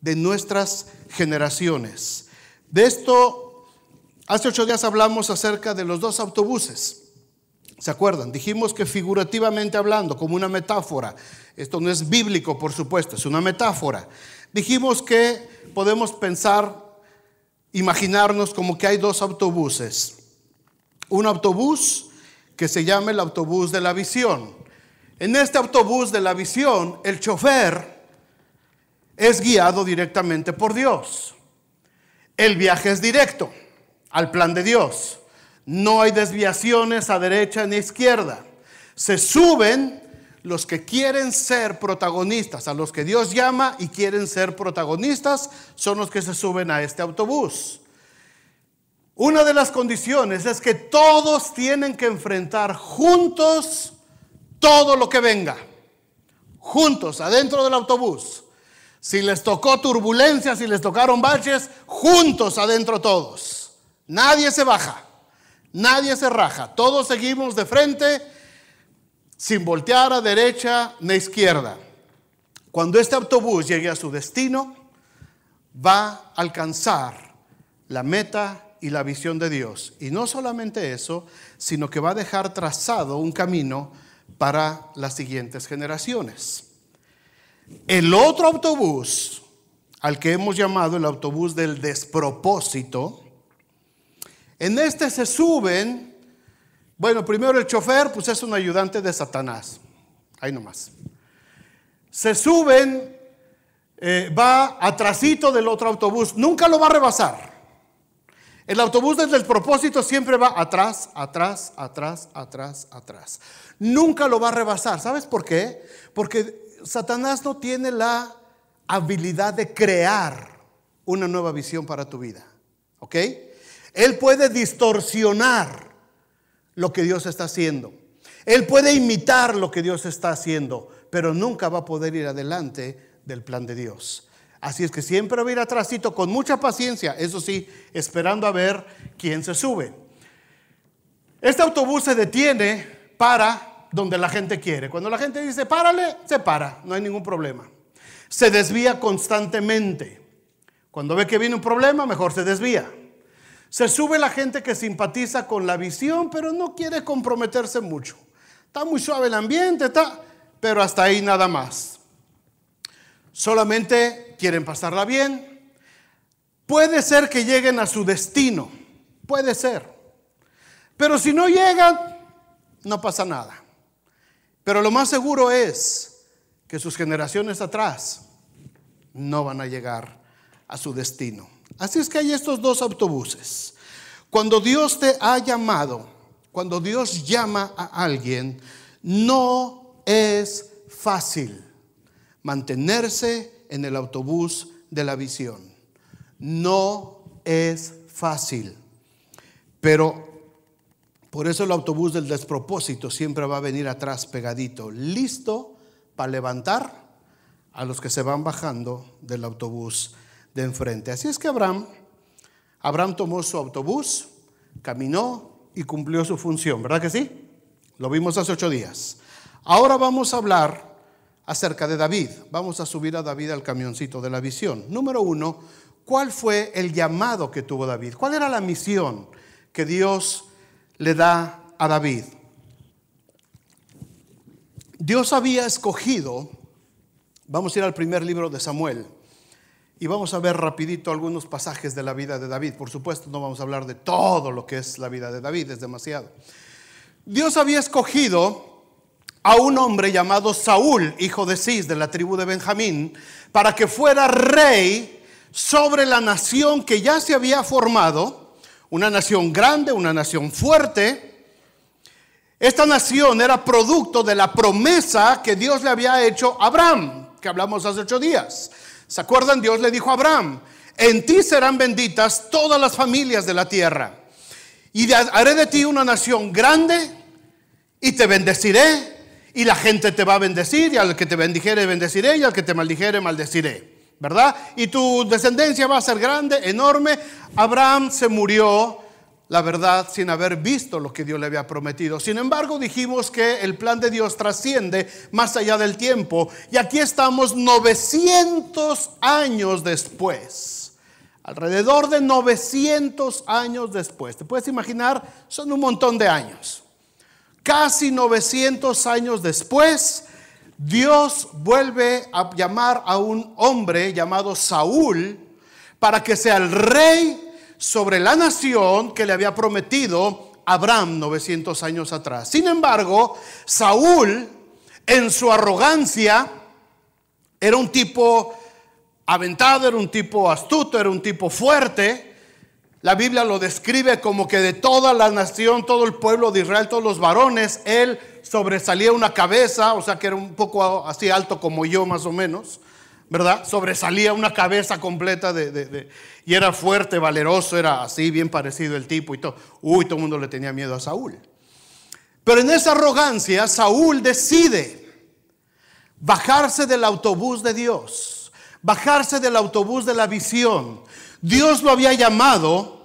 de nuestras generaciones. De esto, hace ocho días hablamos acerca de los dos autobuses. ¿Se acuerdan? Dijimos que figurativamente hablando, como una metáfora, esto no es bíblico, por supuesto, es una metáfora. Dijimos que podemos pensar, imaginarnos como que hay dos autobuses. Un autobús que se llama el autobús de la visión. En este autobús de la visión, el chofer es guiado directamente por Dios. El viaje es directo al plan de Dios. No hay desviaciones a derecha ni a izquierda. Se suben los que quieren ser protagonistas, a los que Dios llama y quieren ser protagonistas, son los que se suben a este autobús. Una de las condiciones es que todos tienen que enfrentar juntos todo lo que venga. Juntos, adentro del autobús. Si les tocó turbulencia, si les tocaron baches, juntos adentro todos. Nadie se baja, nadie se raja. Todos seguimos de frente sin voltear a derecha ni izquierda. Cuando este autobús llegue a su destino, va a alcanzar la meta y la visión de Dios. Y no solamente eso, sino que va a dejar trazado un camino para las siguientes generaciones. El otro autobús, al que hemos llamado el autobús del despropósito, en este se suben, bueno, primero el chofer, pues es un ayudante de Satanás, ahí nomás. Se suben, eh, va atrasito del otro autobús, nunca lo va a rebasar. El autobús del despropósito siempre va atrás, atrás, atrás, atrás, atrás. Nunca lo va a rebasar. ¿Sabes por qué? Porque Satanás no tiene la habilidad de crear una nueva visión para tu vida. ¿Ok? Él puede distorsionar lo que Dios está haciendo. Él puede imitar lo que Dios está haciendo, pero nunca va a poder ir adelante del plan de Dios. Así es que siempre va a ir atrásito con mucha paciencia, eso sí, esperando a ver quién se sube. Este autobús se detiene para donde la gente quiere. Cuando la gente dice, párale, se para, no hay ningún problema. Se desvía constantemente. Cuando ve que viene un problema, mejor se desvía. Se sube la gente que simpatiza con la visión, pero no quiere comprometerse mucho. Está muy suave el ambiente, está, pero hasta ahí nada más. Solamente quieren pasarla bien. Puede ser que lleguen a su destino, puede ser. Pero si no llegan, no pasa nada. Pero lo más seguro es que sus generaciones atrás no van a llegar a su destino. Así es que hay estos dos autobuses. Cuando Dios te ha llamado, cuando Dios llama a alguien, no es fácil mantenerse en el autobús de la visión. No es fácil. Pero por eso el autobús del despropósito siempre va a venir atrás pegadito, listo para levantar a los que se van bajando del autobús de enfrente. Así es que Abraham, Abraham tomó su autobús, caminó y cumplió su función, ¿verdad que sí? Lo vimos hace ocho días. Ahora vamos a hablar acerca de David. Vamos a subir a David al camioncito de la visión. Número uno, ¿cuál fue el llamado que tuvo David? ¿Cuál era la misión que Dios le da a David. Dios había escogido, vamos a ir al primer libro de Samuel, y vamos a ver rapidito algunos pasajes de la vida de David. Por supuesto, no vamos a hablar de todo lo que es la vida de David, es demasiado. Dios había escogido a un hombre llamado Saúl, hijo de Cis, de la tribu de Benjamín, para que fuera rey sobre la nación que ya se había formado una nación grande, una nación fuerte. Esta nación era producto de la promesa que Dios le había hecho a Abraham, que hablamos hace ocho días. ¿Se acuerdan? Dios le dijo a Abraham, en ti serán benditas todas las familias de la tierra. Y haré de ti una nación grande y te bendeciré y la gente te va a bendecir y al que te bendijere bendeciré y al que te maldijere maldeciré. ¿verdad? Y tu descendencia va a ser grande, enorme. Abraham se murió, la verdad, sin haber visto lo que Dios le había prometido. Sin embargo, dijimos que el plan de Dios trasciende más allá del tiempo. Y aquí estamos 900 años después. Alrededor de 900 años después. Te puedes imaginar, son un montón de años. Casi 900 años después, Dios vuelve a llamar a un hombre llamado Saúl para que sea el rey sobre la nación que le había prometido Abraham 900 años atrás. Sin embargo, Saúl, en su arrogancia, era un tipo aventado, era un tipo astuto, era un tipo fuerte, la Biblia lo describe como que de toda la nación, todo el pueblo de Israel, todos los varones, él sobresalía una cabeza, o sea que era un poco así alto como yo más o menos, ¿verdad? Sobresalía una cabeza completa de, y era fuerte, valeroso, era así, bien parecido el tipo y todo. Uy, todo el mundo le tenía miedo a Saúl. Pero en esa arrogancia, Saúl decide bajarse del autobús de Dios, bajarse del autobús de la visión Dios lo había llamado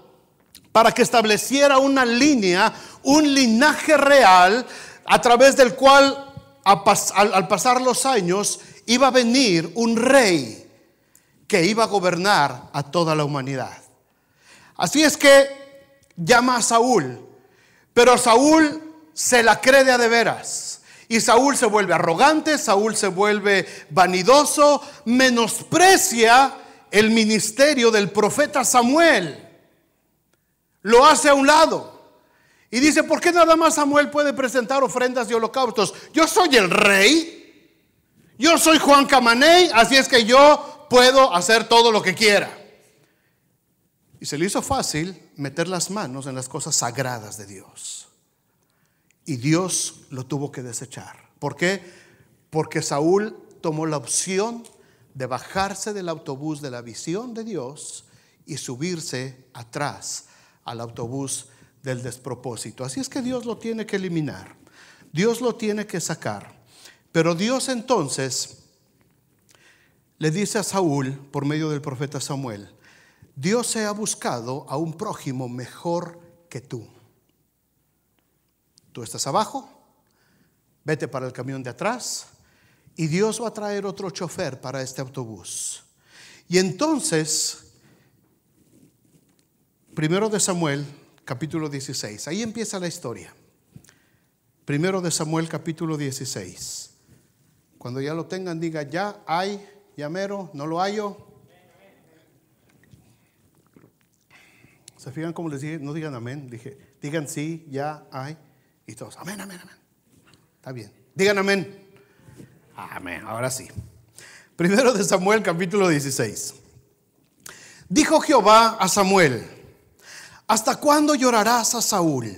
para que estableciera una línea, un linaje real a través del cual al pasar los años iba a venir un rey que iba a gobernar a toda la humanidad. Así es que llama a Saúl, pero Saúl se la cree de, de veras. Y Saúl se vuelve arrogante, Saúl se vuelve vanidoso, menosprecia el ministerio del profeta Samuel. Lo hace a un lado. Y dice, ¿por qué nada más Samuel puede presentar ofrendas de holocaustos? Yo soy el rey. Yo soy Juan Camaney, así es que yo puedo hacer todo lo que quiera. Y se le hizo fácil meter las manos en las cosas sagradas de Dios. Y Dios lo tuvo que desechar. ¿Por qué? Porque Saúl tomó la opción de bajarse del autobús de la visión de Dios y subirse atrás al autobús del despropósito. Así es que Dios lo tiene que eliminar, Dios lo tiene que sacar. Pero Dios entonces le dice a Saúl, por medio del profeta Samuel, Dios se ha buscado a un prójimo mejor que tú. Tú estás abajo, vete para el camión de atrás, y Dios va a traer otro chofer para este autobús. Y entonces, primero de Samuel, capítulo 16, ahí empieza la historia. Primero de Samuel, capítulo 16. Cuando ya lo tengan, diga, ya hay, mero no lo hallo. ¿Se fijan como les dije? No digan amén, dije, digan sí, ya hay. Y todos, amén, amén, amén. Está bien. Digan amén. Amén, ahora sí. Primero de Samuel capítulo 16. Dijo Jehová a Samuel, ¿hasta cuándo llorarás a Saúl,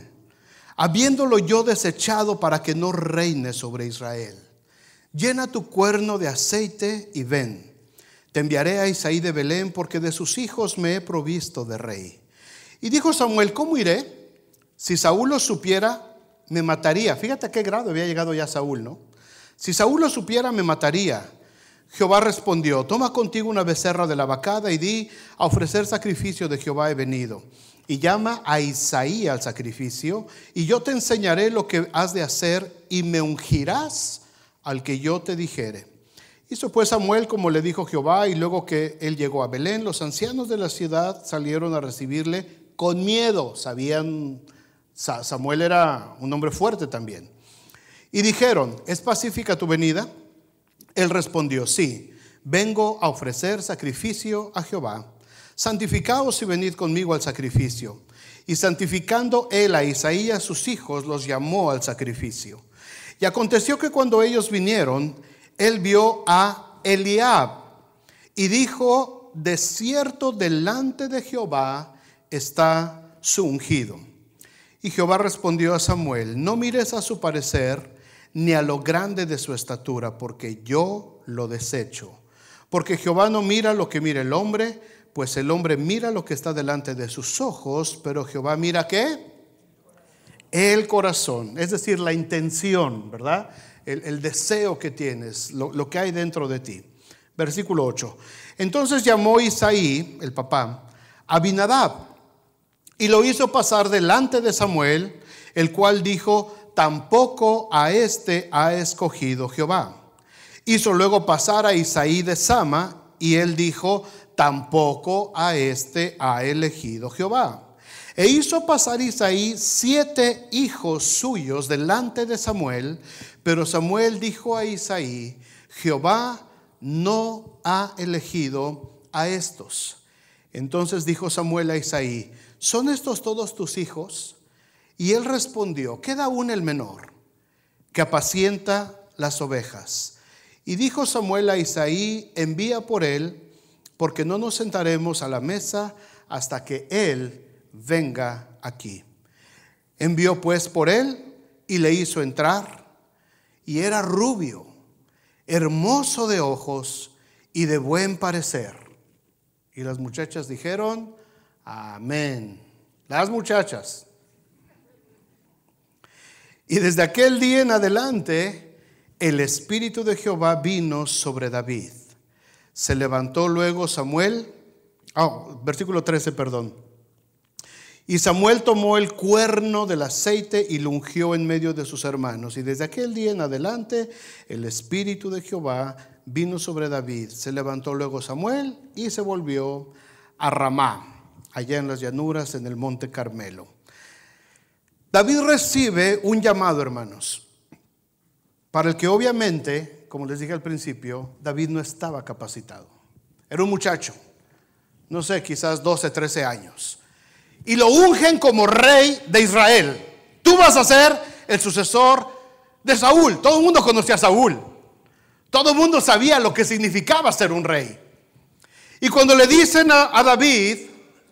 habiéndolo yo desechado para que no reine sobre Israel? Llena tu cuerno de aceite y ven. Te enviaré a Isaí de Belén porque de sus hijos me he provisto de rey. Y dijo Samuel, ¿cómo iré? Si Saúl lo supiera, me mataría. Fíjate a qué grado había llegado ya Saúl, ¿no? Si Saúl lo supiera, me mataría. Jehová respondió, toma contigo una becerra de la vacada y di, a ofrecer sacrificio de Jehová he venido. Y llama a Isaí al sacrificio, y yo te enseñaré lo que has de hacer, y me ungirás al que yo te dijere. Hizo pues Samuel como le dijo Jehová, y luego que él llegó a Belén, los ancianos de la ciudad salieron a recibirle con miedo. Sabían, Samuel era un hombre fuerte también. Y dijeron, ¿es pacífica tu venida? Él respondió, sí, vengo a ofrecer sacrificio a Jehová. Santificaos y venid conmigo al sacrificio. Y santificando él a Isaías sus hijos, los llamó al sacrificio. Y aconteció que cuando ellos vinieron, él vio a Eliab y dijo, de cierto delante de Jehová está su ungido. Y Jehová respondió a Samuel, no mires a su parecer, ni a lo grande de su estatura, porque yo lo desecho. Porque Jehová no mira lo que mira el hombre, pues el hombre mira lo que está delante de sus ojos, pero Jehová mira qué? El corazón, es decir, la intención, ¿verdad? El, deseo que tienes, lo, que hay dentro de ti. Versículo 8. Entonces llamó Isaí, el papá, a Binadab y lo hizo pasar delante de Samuel, el cual dijo, tampoco a este ha escogido Jehová. Hizo luego pasar a Isaí de Sama, y él dijo, tampoco a este ha elegido Jehová. E hizo pasar Isaí siete hijos suyos delante de Samuel, pero Samuel dijo a Isaí, Jehová no ha elegido a estos. Entonces dijo Samuel a Isaí, ¿son estos todos tus hijos? Y él respondió, queda aún el menor, que apacienta las ovejas. Y dijo Samuel a Isaí, envía por él, porque no nos sentaremos a la mesa hasta que él venga aquí. Envió pues por él y le hizo entrar, y era rubio, hermoso de ojos y de buen parecer. Y las muchachas dijeron, amén. Las muchachas, y desde aquel día en adelante, el Espíritu de Jehová vino sobre David. Se levantó luego Samuel, oh, versículo 13, perdón. Y Samuel tomó el cuerno del aceite y lo ungió en medio de sus hermanos. Y desde aquel día en adelante, el Espíritu de Jehová vino sobre David. Se levantó luego Samuel y se volvió a Ramá, allá en las llanuras, en el monte Carmelo. David recibe un llamado, hermanos, para el que obviamente, como les dije al principio, David no estaba capacitado. Era un muchacho, no sé, quizás 12, 13 años. Y lo ungen como rey de Israel. Tú vas a ser el sucesor de Saúl. Todo el mundo conocía a Saúl. Todo el mundo sabía lo que significaba ser un rey. Y cuando le dicen a, a David,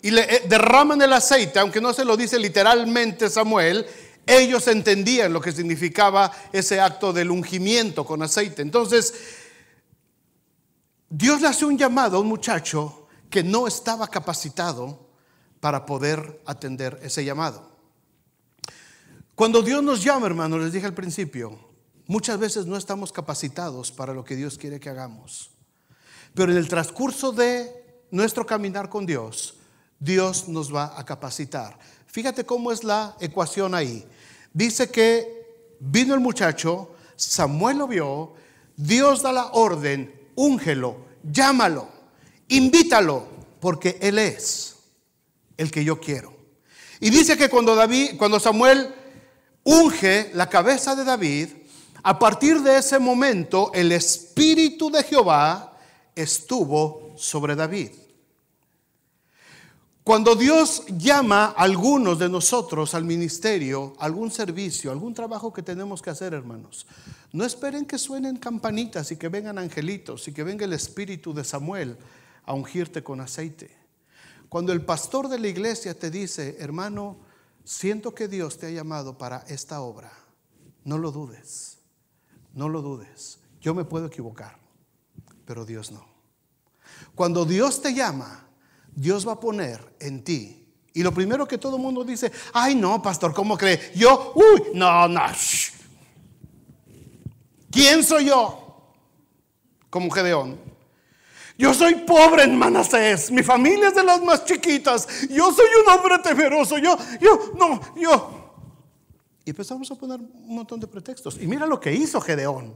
y le eh, derraman el aceite, aunque no se lo dice literalmente Samuel, ellos entendían lo que significaba ese acto del ungimiento con aceite. Entonces, Dios le hace un llamado a un muchacho que no estaba capacitado para poder atender ese llamado. Cuando Dios nos llama, hermano les dije al principio, muchas veces no estamos capacitados para lo que Dios quiere que hagamos. Pero en el transcurso de nuestro caminar con Dios, Dios nos va a capacitar. Fíjate cómo es la ecuación ahí. Dice que vino el muchacho, Samuel lo vio, Dios da la orden, úngelo, llámalo, invítalo, porque Él es el que yo quiero. Y dice que cuando, David, cuando Samuel unge la cabeza de David, a partir de ese momento el Espíritu de Jehová estuvo sobre David. Cuando Dios llama a algunos de nosotros al ministerio, algún servicio, algún trabajo que tenemos que hacer, hermanos, no esperen que suenen campanitas y que vengan angelitos y que venga el espíritu de Samuel a ungirte con aceite. Cuando el pastor de la iglesia te dice, hermano, siento que Dios te ha llamado para esta obra, no lo dudes, no lo dudes. Yo me puedo equivocar, pero Dios no. Cuando Dios te llama, Dios va a poner en ti. Y lo primero que todo el mundo dice, ay no, pastor, ¿cómo cree? Yo, uy, no, no. ¿Quién soy yo? Como Gedeón. Yo soy pobre en Manasés, mi familia es de las más chiquitas, yo soy un hombre temeroso, yo, yo, no, yo. Y empezamos a poner un montón de pretextos. Y mira lo que hizo Gedeón,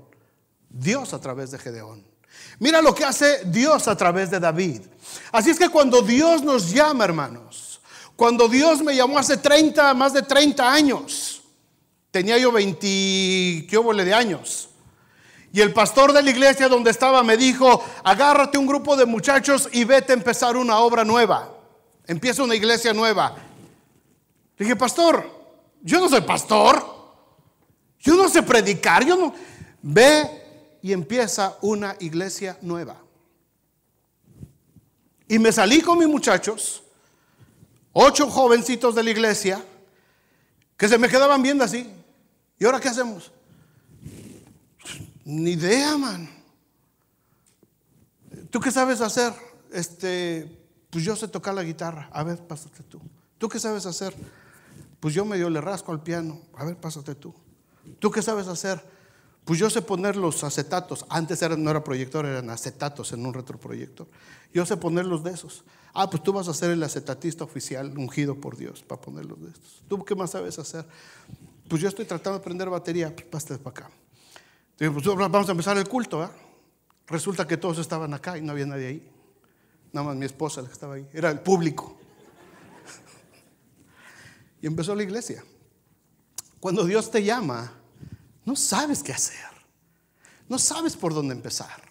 Dios a través de Gedeón. Mira lo que hace Dios a través de David. Así es que cuando Dios nos llama, hermanos, cuando Dios me llamó hace 30, más de 30 años, tenía yo 20, ¿qué de años? Y el pastor de la iglesia donde estaba me dijo, agárrate un grupo de muchachos y vete a empezar una obra nueva. Empieza una iglesia nueva. dije, pastor, yo no soy pastor. Yo no sé predicar. Yo no... Ve y empieza una iglesia nueva. Y me salí con mis muchachos, ocho jovencitos de la iglesia, que se me quedaban viendo así. ¿Y ahora qué hacemos? Ni idea, man. ¿Tú qué sabes hacer? Este, pues yo sé tocar la guitarra. A ver, pásate tú. ¿Tú qué sabes hacer? Pues yo medio le rasco al piano. A ver, pásate tú. ¿Tú qué sabes hacer? Pues yo sé poner los acetatos. Antes no era proyector, eran acetatos en un retroproyector. Yo sé poner los de esos. Ah, pues tú vas a ser el acetatista oficial ungido por Dios para poner los de estos. ¿Tú qué más sabes hacer? Pues yo estoy tratando de aprender batería. Pues para acá. Digo, pues vamos a empezar el culto. ¿eh? Resulta que todos estaban acá y no había nadie ahí. Nada más mi esposa la que estaba ahí. Era el público. Y empezó la iglesia. Cuando Dios te llama, no sabes qué hacer. No sabes por dónde empezar.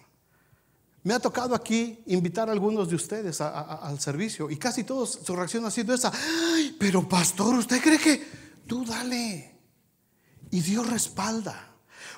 Me ha tocado aquí invitar a algunos de ustedes al servicio y casi todos su reacción ha sido esa. Ay, pero pastor, ¿usted cree que tú dale? Y Dios respalda.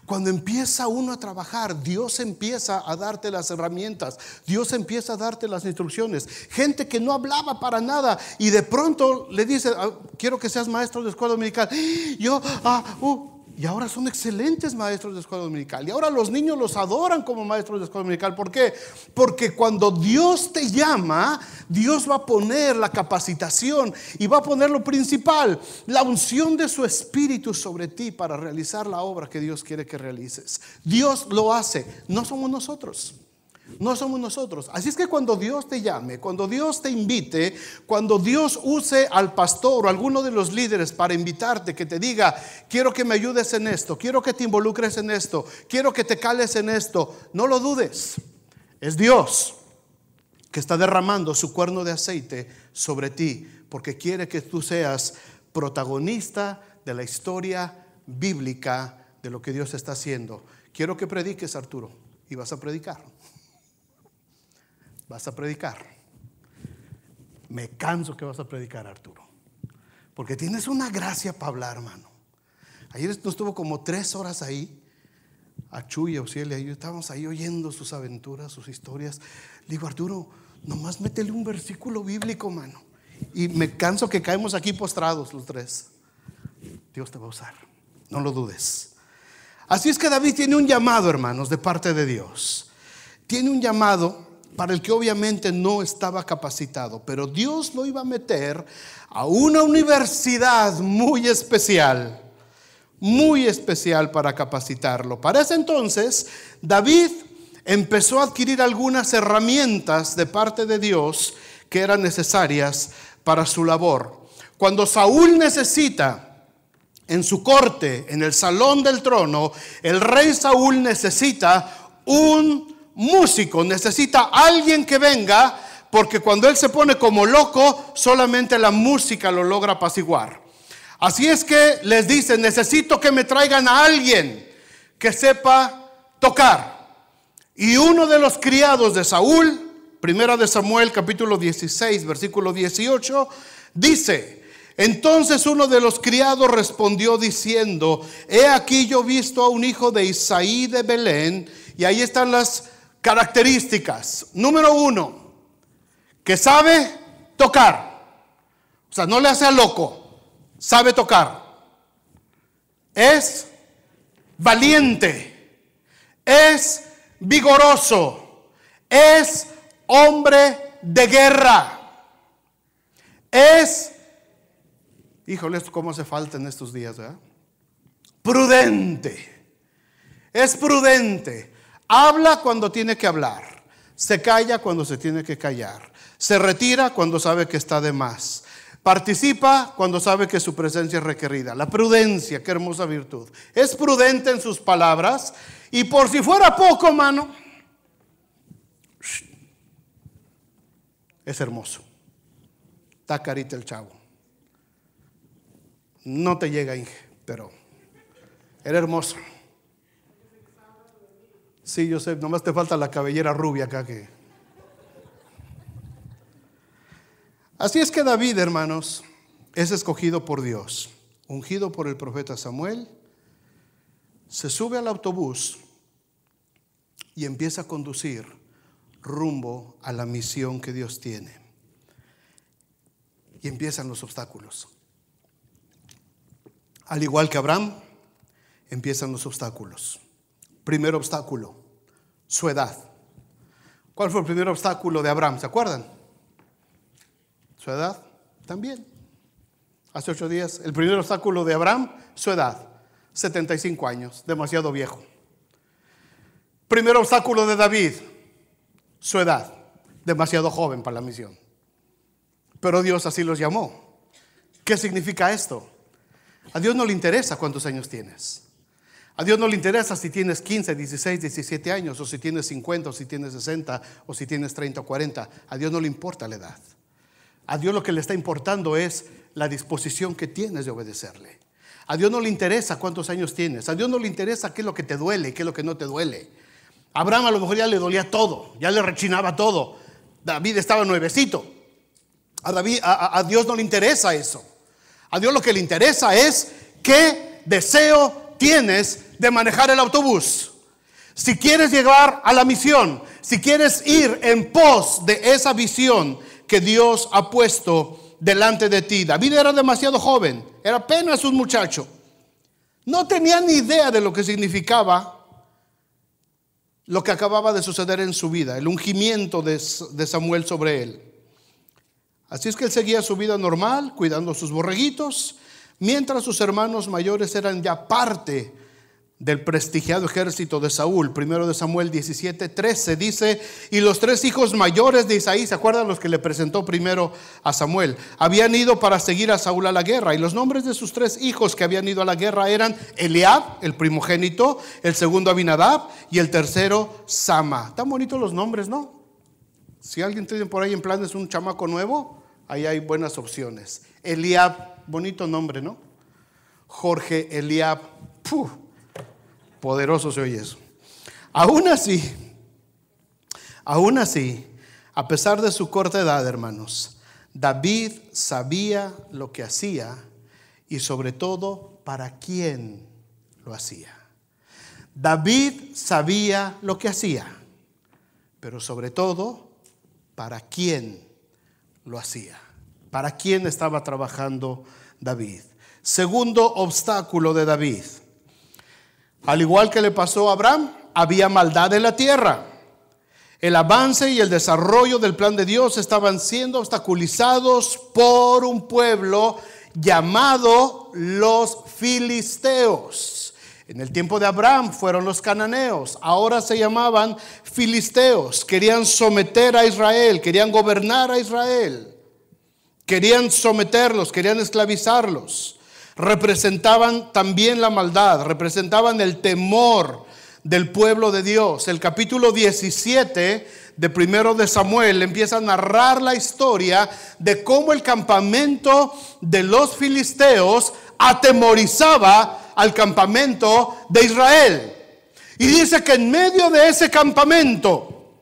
Cuando empieza uno a trabajar, Dios empieza a darte las herramientas, Dios empieza a darte las instrucciones. Gente que no hablaba para nada y de pronto le dice, ah, quiero que seas maestro de escuela dominical. Yo, ah, uh, y ahora son excelentes maestros de escuela dominical. Y ahora los niños los adoran como maestros de escuela dominical. ¿Por qué? Porque cuando Dios te llama, Dios va a poner la capacitación y va a poner lo principal, la unción de su espíritu sobre ti para realizar la obra que Dios quiere que realices. Dios lo hace, no somos nosotros no somos nosotros. Así es que cuando Dios te llame, cuando Dios te invite, cuando Dios use al pastor o alguno de los líderes para invitarte, que te diga, quiero que me ayudes en esto, quiero que te involucres en esto, quiero que te cales en esto, no lo dudes. Es Dios que está derramando su cuerno de aceite sobre ti, porque quiere que tú seas protagonista de la historia bíblica de lo que Dios está haciendo. Quiero que prediques, Arturo, y vas a predicar vas a predicar. Me canso que vas a predicar, Arturo. Porque tienes una gracia para hablar, hermano. Ayer nos estuvo como tres horas ahí, a Chuya, a y estábamos ahí oyendo sus aventuras, sus historias. digo, Arturo, nomás métele un versículo bíblico, mano. Y me canso que caemos aquí postrados los tres. Dios te va a usar, no lo dudes. Así es que David tiene un llamado, hermanos, de parte de Dios. Tiene un llamado para el que obviamente no estaba capacitado, pero Dios lo iba a meter a una universidad muy especial, muy especial para capacitarlo. Para ese entonces, David empezó a adquirir algunas herramientas de parte de Dios que eran necesarias para su labor. Cuando Saúl necesita en su corte, en el salón del trono, el rey Saúl necesita un músico, necesita alguien que venga, porque cuando él se pone como loco, solamente la música lo logra apaciguar. Así es que les dice, necesito que me traigan a alguien que sepa tocar. Y uno de los criados de Saúl, primera de Samuel capítulo 16, versículo 18, dice, entonces uno de los criados respondió diciendo, he aquí yo visto a un hijo de Isaí de Belén, y ahí están las características. Número uno, que sabe tocar. O sea, no le hace a loco, sabe tocar. Es valiente, es vigoroso, es hombre de guerra, es, híjole, esto cómo hace falta en estos días, ¿verdad? Prudente, es prudente, Habla cuando tiene que hablar. Se calla cuando se tiene que callar. Se retira cuando sabe que está de más. Participa cuando sabe que su presencia es requerida. La prudencia, qué hermosa virtud. Es prudente en sus palabras. Y por si fuera poco, mano, es hermoso. Está carita el chavo. No te llega, Inge, pero era hermoso. Sí, yo sé, nomás te falta la cabellera rubia acá que. Así es que David, hermanos, es escogido por Dios, ungido por el profeta Samuel, se sube al autobús y empieza a conducir rumbo a la misión que Dios tiene. Y empiezan los obstáculos. Al igual que Abraham, empiezan los obstáculos. Primer obstáculo, su edad. ¿Cuál fue el primer obstáculo de Abraham? ¿Se acuerdan? Su edad también. Hace ocho días, el primer obstáculo de Abraham, su edad, 75 años, demasiado viejo. Primer obstáculo de David, su edad, demasiado joven para la misión. Pero Dios así los llamó. ¿Qué significa esto? A Dios no le interesa cuántos años tienes. A Dios no le interesa si tienes 15, 16, 17 años, o si tienes 50, o si tienes 60, o si tienes 30 o 40. A Dios no le importa la edad. A Dios lo que le está importando es la disposición que tienes de obedecerle. A Dios no le interesa cuántos años tienes. A Dios no le interesa qué es lo que te duele, qué es lo que no te duele. Abraham a lo mejor ya le dolía todo, ya le rechinaba todo. David estaba nuevecito. A, a Dios no le interesa eso. A Dios lo que le interesa es qué deseo tienes de manejar el autobús. Si quieres llegar a la misión, si quieres ir en pos de esa visión que Dios ha puesto delante de ti. David era demasiado joven, era apenas un muchacho. No tenía ni idea de lo que significaba lo que acababa de suceder en su vida, el ungimiento de, Samuel sobre él. Así es que él seguía su vida normal, cuidando sus borreguitos, mientras sus hermanos mayores eran ya parte del prestigiado ejército de Saúl, primero de Samuel 17, 13, dice, y los tres hijos mayores de Isaí, ¿se acuerdan los que le presentó primero a Samuel? Habían ido para seguir a Saúl a la guerra, y los nombres de sus tres hijos que habían ido a la guerra eran Eliab, el primogénito, el segundo Abinadab, y el tercero Sama. Tan bonitos los nombres, ¿no? Si alguien tiene por ahí en planes un chamaco nuevo, ahí hay buenas opciones. Eliab, bonito nombre, ¿no? Jorge Eliab, ¡puf! Poderoso se oye eso. Aún así, aún así, a pesar de su corta edad, hermanos, David sabía lo que hacía y sobre todo para quién lo hacía. David sabía lo que hacía, pero sobre todo para quién lo hacía, para quién estaba trabajando David. Segundo obstáculo de David, al igual que le pasó a Abraham, había maldad en la tierra. El avance y el desarrollo del plan de Dios estaban siendo obstaculizados por un pueblo llamado los filisteos. En el tiempo de Abraham fueron los cananeos, ahora se llamaban filisteos. Querían someter a Israel, querían gobernar a Israel, querían someterlos, querían esclavizarlos representaban también la maldad, representaban el temor del pueblo de Dios. El capítulo 17 de primero de Samuel empieza a narrar la historia de cómo el campamento de los filisteos atemorizaba al campamento de Israel. Y dice que en medio de ese campamento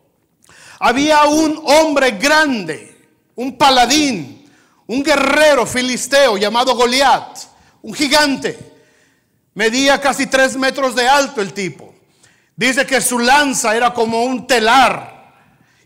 había un hombre grande, un paladín, un guerrero filisteo llamado Goliat un gigante. Medía casi tres metros de alto el tipo. Dice que su lanza era como un telar.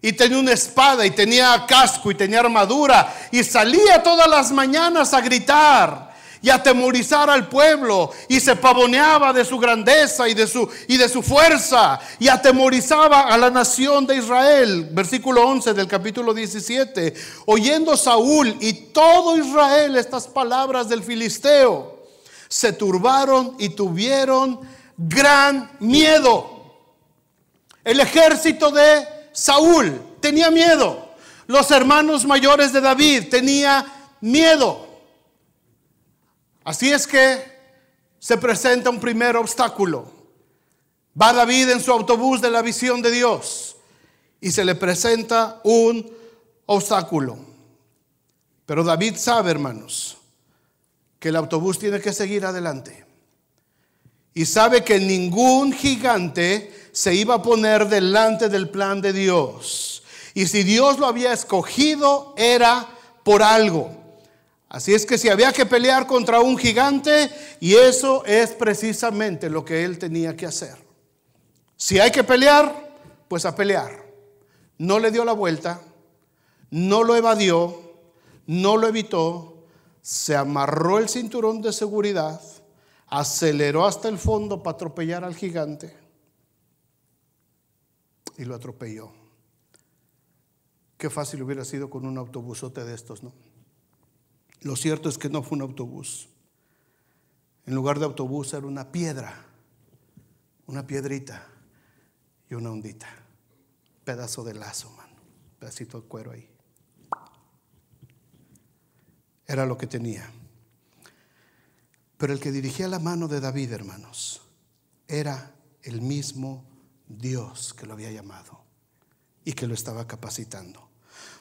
Y tenía una espada y tenía casco y tenía armadura. Y salía todas las mañanas a gritar y atemorizar al pueblo y se pavoneaba de su grandeza y de su, y de su fuerza y atemorizaba a la nación de Israel. Versículo 11 del capítulo 17. Oyendo Saúl y todo Israel estas palabras del filisteo, se turbaron y tuvieron gran miedo. El ejército de Saúl tenía miedo. Los hermanos mayores de David tenía miedo. Así es que se presenta un primer obstáculo. Va David en su autobús de la visión de Dios y se le presenta un obstáculo. Pero David sabe, hermanos, que el autobús tiene que seguir adelante. Y sabe que ningún gigante se iba a poner delante del plan de Dios. Y si Dios lo había escogido, era por algo. Así es que si había que pelear contra un gigante, y eso es precisamente lo que él tenía que hacer. Si hay que pelear, pues a pelear. No le dio la vuelta, no lo evadió, no lo evitó, se amarró el cinturón de seguridad, aceleró hasta el fondo para atropellar al gigante y lo atropelló. Qué fácil hubiera sido con un autobusote de estos, ¿no? Lo cierto es que no fue un autobús. En lugar de autobús era una piedra, una piedrita y una ondita. Pedazo de lazo, mano. Pedacito de cuero ahí. Era lo que tenía. Pero el que dirigía la mano de David, hermanos, era el mismo Dios que lo había llamado y que lo estaba capacitando.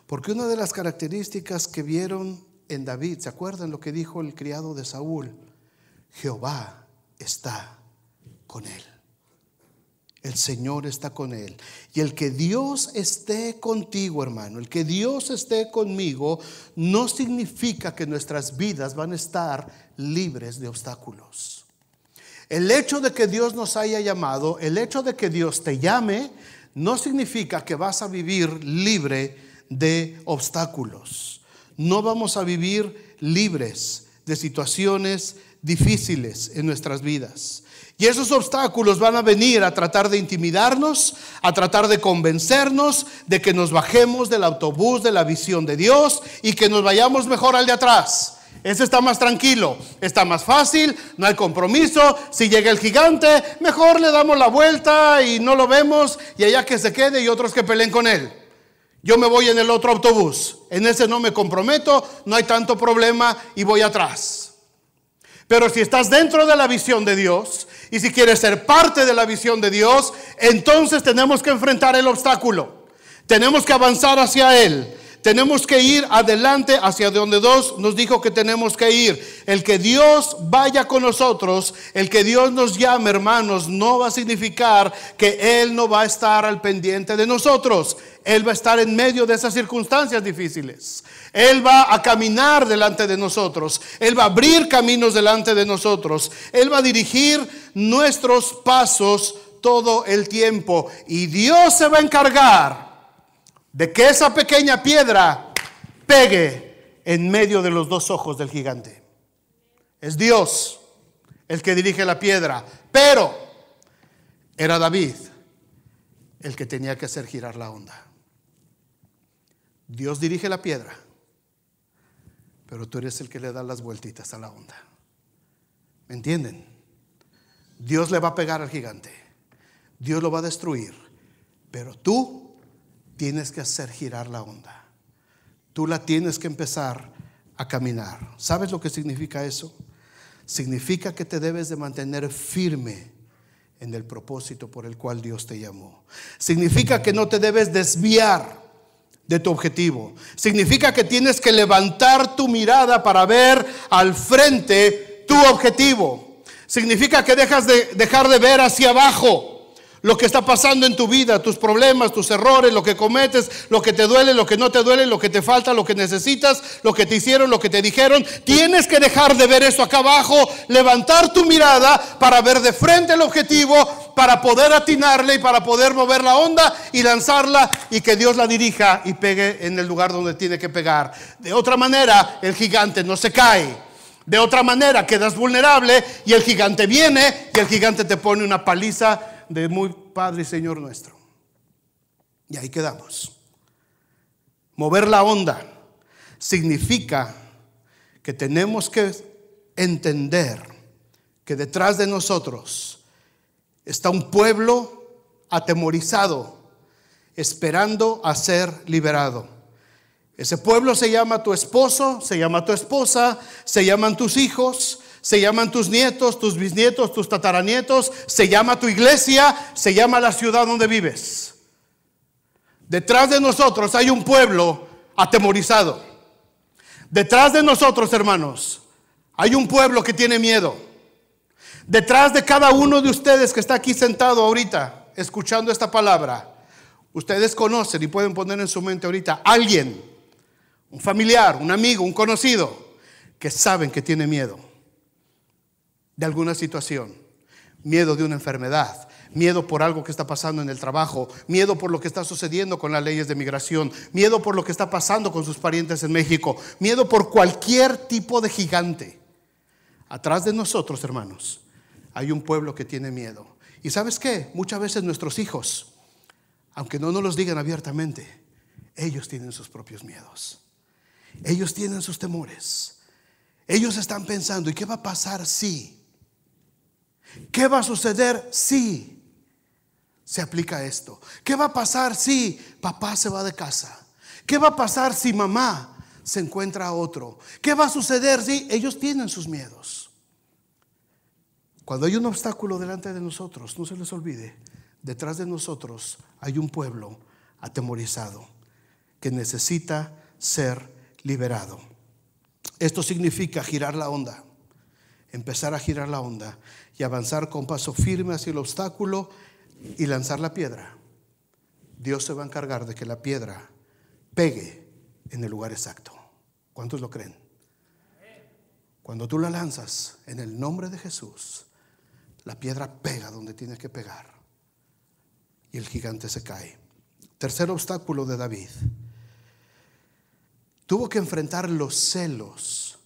Porque una de las características que vieron en David. ¿Se acuerdan lo que dijo el criado de Saúl? Jehová está con él. El Señor está con él. Y el que Dios esté contigo, hermano, el que Dios esté conmigo, no significa que nuestras vidas van a estar libres de obstáculos. El hecho de que Dios nos haya llamado, el hecho de que Dios te llame, no significa que vas a vivir libre de obstáculos no vamos a vivir libres de situaciones difíciles en nuestras vidas. Y esos obstáculos van a venir a tratar de intimidarnos, a tratar de convencernos de que nos bajemos del autobús de la visión de Dios y que nos vayamos mejor al de atrás. Ese está más tranquilo, está más fácil, no hay compromiso. Si llega el gigante, mejor le damos la vuelta y no lo vemos y allá que se quede y otros que peleen con él. Yo me voy en el otro autobús. En ese no me comprometo, no hay tanto problema y voy atrás. Pero si estás dentro de la visión de Dios y si quieres ser parte de la visión de Dios, entonces tenemos que enfrentar el obstáculo. Tenemos que avanzar hacia Él. Tenemos que ir adelante hacia donde Dios nos dijo que tenemos que ir. El que Dios vaya con nosotros, el que Dios nos llame, hermanos, no va a significar que Él no va a estar al pendiente de nosotros. Él va a estar en medio de esas circunstancias difíciles. Él va a caminar delante de nosotros. Él va a abrir caminos delante de nosotros. Él va a dirigir nuestros pasos todo el tiempo. Y Dios se va a encargar de que esa pequeña piedra pegue en medio de los dos ojos del gigante. Es Dios el que dirige la piedra, pero era David el que tenía que hacer girar la onda. Dios dirige la piedra, pero tú eres el que le da las vueltitas a la onda. ¿Me entienden? Dios le va a pegar al gigante, Dios lo va a destruir, pero tú tienes que hacer girar la onda. Tú la tienes que empezar a caminar. ¿Sabes lo que significa eso? Significa que te debes de mantener firme en el propósito por el cual Dios te llamó. Significa que no te debes desviar de tu objetivo. Significa que tienes que levantar tu mirada para ver al frente tu objetivo. Significa que dejas de dejar de ver hacia abajo lo que está pasando en tu vida, tus problemas, tus errores, lo que cometes, lo que te duele, lo que no te duele, lo que te falta, lo que necesitas, lo que te hicieron, lo que te dijeron. Tienes que dejar de ver eso acá abajo, levantar tu mirada para ver de frente el objetivo, para poder atinarle y para poder mover la onda y lanzarla y que Dios la dirija y pegue en el lugar donde tiene que pegar. De otra manera, el gigante no se cae. De otra manera, quedas vulnerable y el gigante viene y el gigante te pone una paliza de muy Padre y Señor nuestro. Y ahí quedamos. Mover la onda significa que tenemos que entender que detrás de nosotros está un pueblo atemorizado, esperando a ser liberado. Ese pueblo se llama tu esposo, se llama tu esposa, se llaman tus hijos, se llaman tus nietos, tus bisnietos, tus tataranietos, se llama tu iglesia, se llama la ciudad donde vives. Detrás de nosotros hay un pueblo atemorizado. Detrás de nosotros, hermanos, hay un pueblo que tiene miedo. Detrás de cada uno de ustedes que está aquí sentado ahorita, escuchando esta palabra, ustedes conocen y pueden poner en su mente ahorita alguien, un familiar, un amigo, un conocido, que saben que tiene miedo de alguna situación, miedo de una enfermedad, miedo por algo que está pasando en el trabajo, miedo por lo que está sucediendo con las leyes de migración, miedo por lo que está pasando con sus parientes en México, miedo por cualquier tipo de gigante. Atrás de nosotros, hermanos, hay un pueblo que tiene miedo. Y sabes qué? Muchas veces nuestros hijos, aunque no nos los digan abiertamente, ellos tienen sus propios miedos. Ellos tienen sus temores. Ellos están pensando, ¿y qué va a pasar si? ¿Qué va a suceder si se aplica esto? ¿Qué va a pasar si papá se va de casa? ¿Qué va a pasar si mamá se encuentra a otro? ¿Qué va a suceder si ellos tienen sus miedos? Cuando hay un obstáculo delante de nosotros, no se les olvide, detrás de nosotros hay un pueblo atemorizado que necesita ser liberado. Esto significa girar la onda, empezar a girar la onda y avanzar con paso firme hacia el obstáculo y lanzar la piedra, Dios se va a encargar de que la piedra pegue en el lugar exacto. ¿Cuántos lo creen? Cuando tú la lanzas en el nombre de Jesús, la piedra pega donde tiene que pegar y el gigante se cae. Tercer obstáculo de David. Tuvo que enfrentar los celos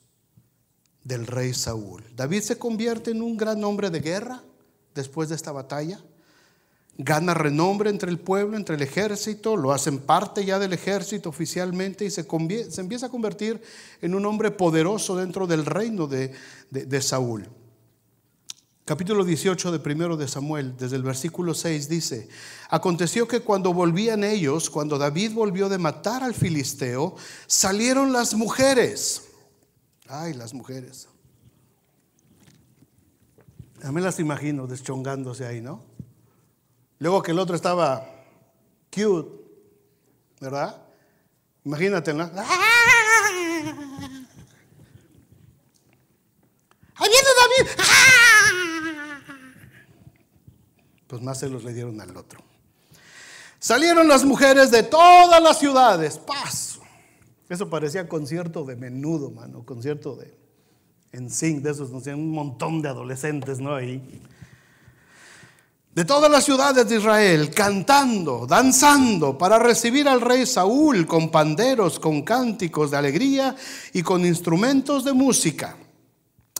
del rey Saúl. David se convierte en un gran hombre de guerra después de esta batalla. Gana renombre entre el pueblo, entre el ejército, lo hacen parte ya del ejército oficialmente y se, se empieza a convertir en un hombre poderoso dentro del reino de, Saúl. Capítulo 18 de primero de Samuel, desde el versículo 6 dice, aconteció que cuando volvían ellos, cuando David volvió de matar al filisteo, salieron las mujeres Ay, las mujeres. A mí las imagino deschongándose ahí, ¿no? Luego que el otro estaba cute, ¿verdad? Imagínate, ¿no? ¡Ah! ¡Ahí viene David! ¡Ah! Pues más se los le dieron al otro. Salieron las mujeres de todas las ciudades, paz, eso parecía concierto de menudo, mano, concierto de en zinc, de esos, no sé, un montón de adolescentes, ¿no? Ahí. De todas las ciudades de Israel, cantando, danzando, para recibir al rey Saúl con panderos, con cánticos de alegría y con instrumentos de música.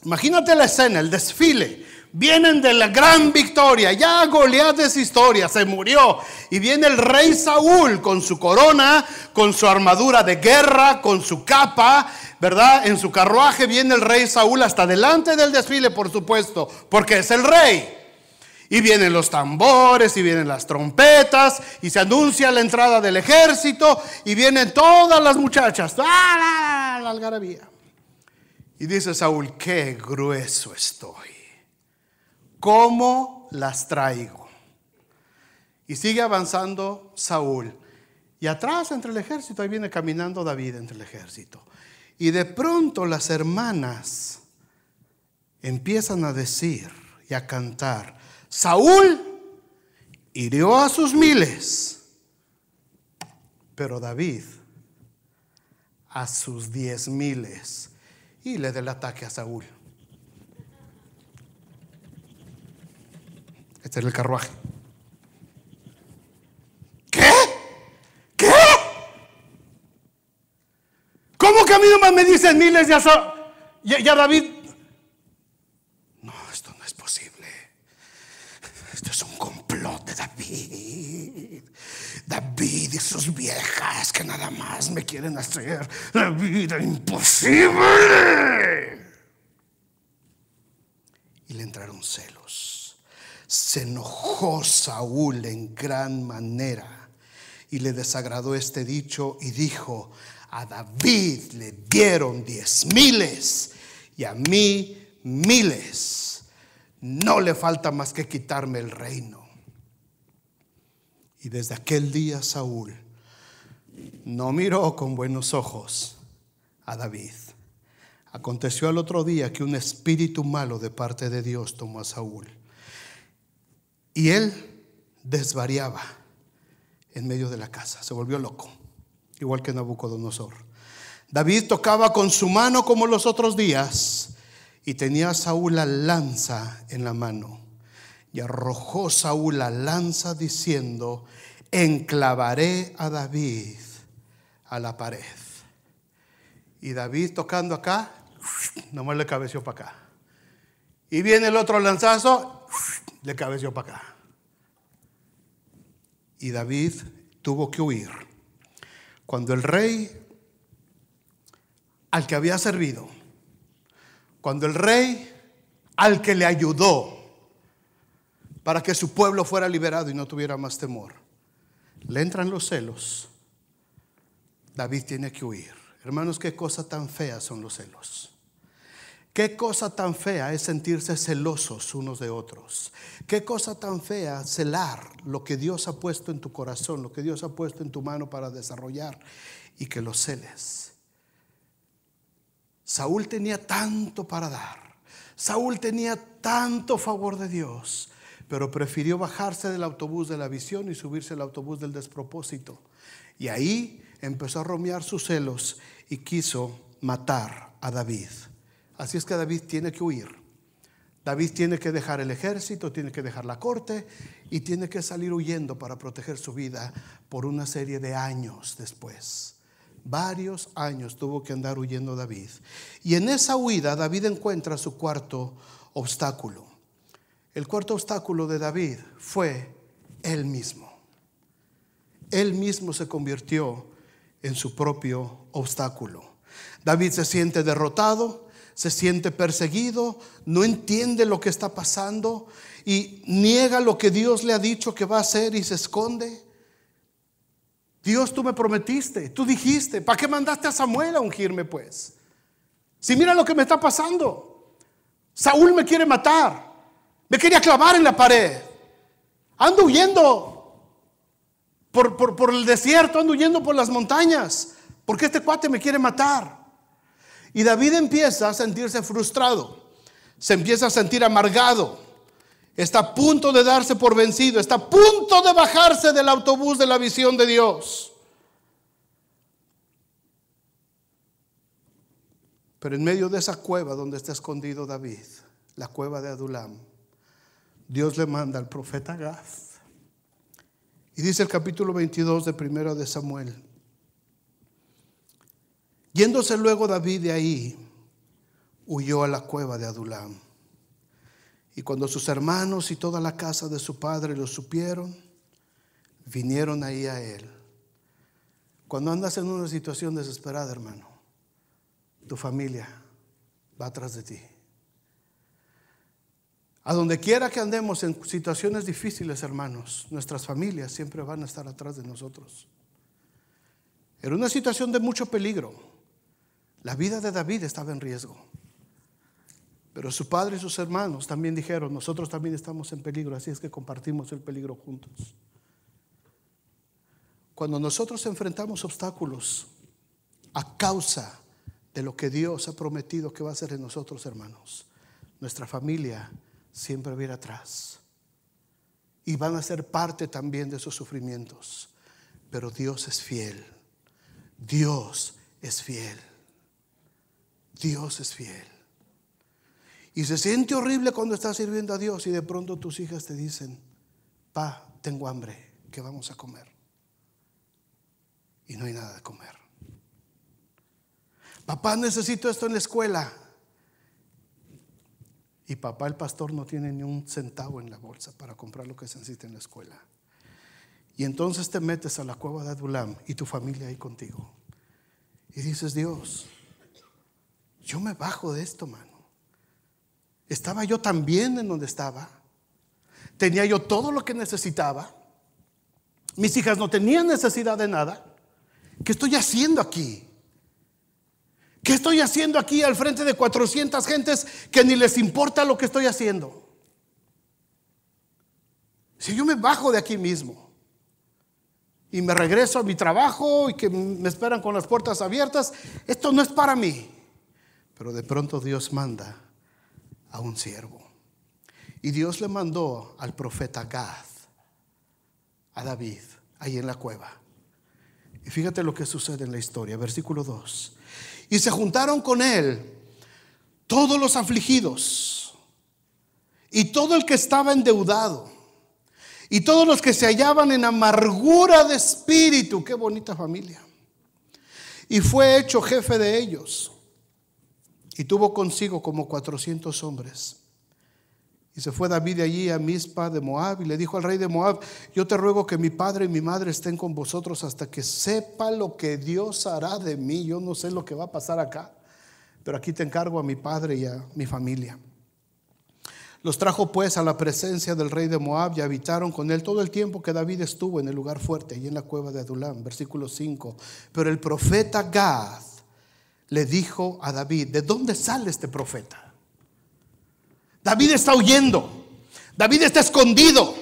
Imagínate la escena, el desfile vienen de la gran victoria. Ya Goliat es historia, se murió. Y viene el rey Saúl con su corona, con su armadura de guerra, con su capa, ¿verdad? En su carruaje viene el rey Saúl hasta delante del desfile, por supuesto, porque es el rey. Y vienen los tambores, y vienen las trompetas, y se anuncia la entrada del ejército, y vienen todas las muchachas. ¡Ah, algarabía! Y dice Saúl, qué grueso estoy. ¿cómo las traigo? Y sigue avanzando Saúl. Y atrás entre el ejército, ahí viene caminando David entre el ejército. Y de pronto las hermanas empiezan a decir y a cantar, Saúl hirió a sus miles, pero David a sus diez miles. Y le da el ataque a Saúl. el carruaje. ¿Qué? ¿Qué? ¿Cómo que a mí nomás me dicen miles de Ya, ya David. No, esto no es posible. Esto es un complot de David. David y sus viejas que nada más me quieren hacer la vida imposible. Y le entraron celos se enojó Saúl en gran manera y le desagradó este dicho y dijo, a David le dieron diez miles y a mí miles. No le falta más que quitarme el reino. Y desde aquel día Saúl no miró con buenos ojos a David. Aconteció al otro día que un espíritu malo de parte de Dios tomó a Saúl y él desvariaba en medio de la casa, se volvió loco, igual que Nabucodonosor. David tocaba con su mano como los otros días y tenía a Saúl la lanza en la mano. Y arrojó Saúl la lanza diciendo, enclavaré a David a la pared. Y David tocando acá, nomás le cabeció para acá. Y viene el otro lanzazo le cabeció para acá. Y David tuvo que huir. Cuando el rey al que había servido, cuando el rey al que le ayudó para que su pueblo fuera liberado y no tuviera más temor, le entran los celos, David tiene que huir. Hermanos, qué cosa tan fea son los celos. Qué cosa tan fea es sentirse celosos unos de otros. Qué cosa tan fea celar lo que Dios ha puesto en tu corazón, lo que Dios ha puesto en tu mano para desarrollar y que lo celes. Saúl tenía tanto para dar. Saúl tenía tanto favor de Dios, pero prefirió bajarse del autobús de la visión y subirse al autobús del despropósito. Y ahí empezó a romear sus celos y quiso matar a David. Así es que David tiene que huir. David tiene que dejar el ejército, tiene que dejar la corte y tiene que salir huyendo para proteger su vida por una serie de años después. Varios años tuvo que andar huyendo David. Y en esa huida David encuentra su cuarto obstáculo. El cuarto obstáculo de David fue él mismo. Él mismo se convirtió en su propio obstáculo. David se siente derrotado, se siente perseguido, no entiende lo que está pasando y niega lo que Dios le ha dicho que va a hacer y se esconde. Dios, tú me prometiste, tú dijiste, ¿para qué mandaste a Samuel a ungirme pues? Si mira lo que me está pasando, Saúl me quiere matar, me quería clavar en la pared, ando huyendo por, por, por el desierto, ando huyendo por las montañas, porque este cuate me quiere matar. Y David empieza a sentirse frustrado, se empieza a sentir amargado, está a punto de darse por vencido, está a punto de bajarse del autobús de la visión de Dios. Pero en medio de esa cueva donde está escondido David, la cueva de Adulam, Dios le manda al profeta Gaz. Y dice el capítulo 22 de 1 de Samuel, Yéndose luego David de ahí, huyó a la cueva de Adulam. Y cuando sus hermanos y toda la casa de su padre lo supieron, vinieron ahí a él. Cuando andas en una situación desesperada, hermano, tu familia va atrás de ti. A donde quiera que andemos en situaciones difíciles, hermanos, nuestras familias siempre van a estar atrás de nosotros. Era una situación de mucho peligro. La vida de David estaba en riesgo. Pero su padre y sus hermanos también dijeron, nosotros también estamos en peligro, así es que compartimos el peligro juntos. Cuando nosotros enfrentamos obstáculos a causa de lo que Dios ha prometido que va a hacer en nosotros, hermanos, nuestra familia siempre va a ir atrás. Y van a ser parte también de esos sufrimientos. Pero Dios es fiel. Dios es fiel. Dios es fiel. Y se siente horrible cuando estás sirviendo a Dios y de pronto tus hijas te dicen, pa, tengo hambre, ¿qué vamos a comer? Y no hay nada de comer. Papá, necesito esto en la escuela. Y papá, el pastor, no tiene ni un centavo en la bolsa para comprar lo que se necesita en la escuela. Y entonces te metes a la cueva de Adulam y tu familia ahí contigo. Y dices, Dios, yo me bajo de esto, mano. Estaba yo también en donde estaba. Tenía yo todo lo que necesitaba. Mis hijas no tenían necesidad de nada. ¿Qué estoy haciendo aquí? ¿Qué estoy haciendo aquí al frente de 400 gentes que ni les importa lo que estoy haciendo? Si yo me bajo de aquí mismo y me regreso a mi trabajo y que me esperan con las puertas abiertas, esto no es para mí. Pero de pronto Dios manda a un siervo. Y Dios le mandó al profeta Gad, a David, ahí en la cueva. Y fíjate lo que sucede en la historia, versículo 2. Y se juntaron con él todos los afligidos y todo el que estaba endeudado y todos los que se hallaban en amargura de espíritu. Qué bonita familia. Y fue hecho jefe de ellos y tuvo consigo como 400 hombres. Y se fue David de allí a Mizpa de Moab y le dijo al rey de Moab, yo te ruego que mi padre y mi madre estén con vosotros hasta que sepa lo que Dios hará de mí. Yo no sé lo que va a pasar acá, pero aquí te encargo a mi padre y a mi familia. Los trajo pues a la presencia del rey de Moab y habitaron con él todo el tiempo que David estuvo en el lugar fuerte y en la cueva de Adulán. versículo 5. Pero el profeta Gad le dijo a David, ¿de dónde sale este profeta? David está huyendo, David está escondido,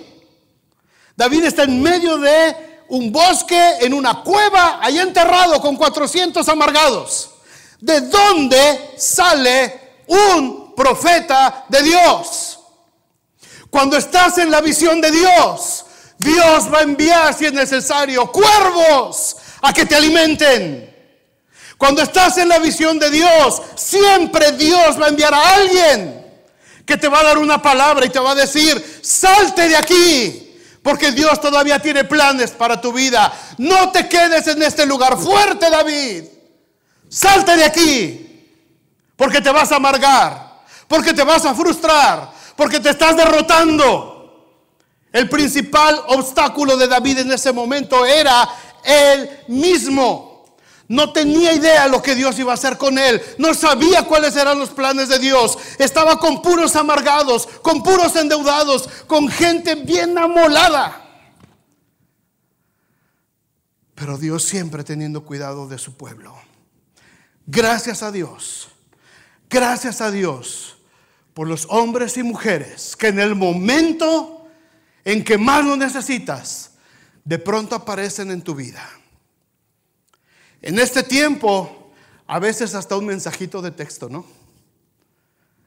David está en medio de un bosque, en una cueva, Allá enterrado con 400 amargados. ¿De dónde sale un profeta de Dios? Cuando estás en la visión de Dios, Dios va a enviar, si es necesario, cuervos a que te alimenten. Cuando estás en la visión de Dios, siempre Dios va a enviar a alguien que te va a dar una palabra y te va a decir, salte de aquí. Porque Dios todavía tiene planes para tu vida. No te quedes en este lugar fuerte, David. Salte de aquí. Porque te vas a amargar. Porque te vas a frustrar. Porque te estás derrotando. El principal obstáculo de David en ese momento era él mismo. No tenía idea lo que Dios iba a hacer con él. No sabía cuáles eran los planes de Dios. Estaba con puros amargados, con puros endeudados, con gente bien amolada. Pero Dios siempre teniendo cuidado de su pueblo. Gracias a Dios. Gracias a Dios por los hombres y mujeres que en el momento en que más lo necesitas, de pronto aparecen en tu vida. En este tiempo, a veces hasta un mensajito de texto, ¿no?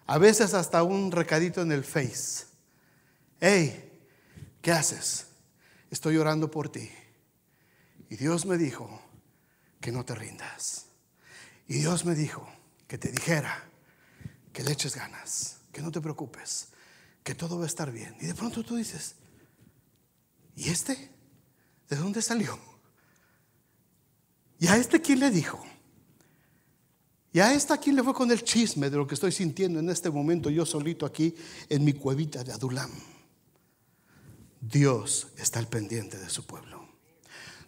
A veces hasta un recadito en el Face. Hey, ¿qué haces? Estoy orando por ti. Y Dios me dijo que no te rindas. Y Dios me dijo que te dijera que le eches ganas, que no te preocupes, que todo va a estar bien. Y de pronto tú dices, ¿y este? ¿De dónde salió? ¿Y a este quién le dijo? Y a esta quién le fue con el chisme de lo que estoy sintiendo en este momento yo solito aquí en mi cuevita de Adulam. Dios está al pendiente de su pueblo.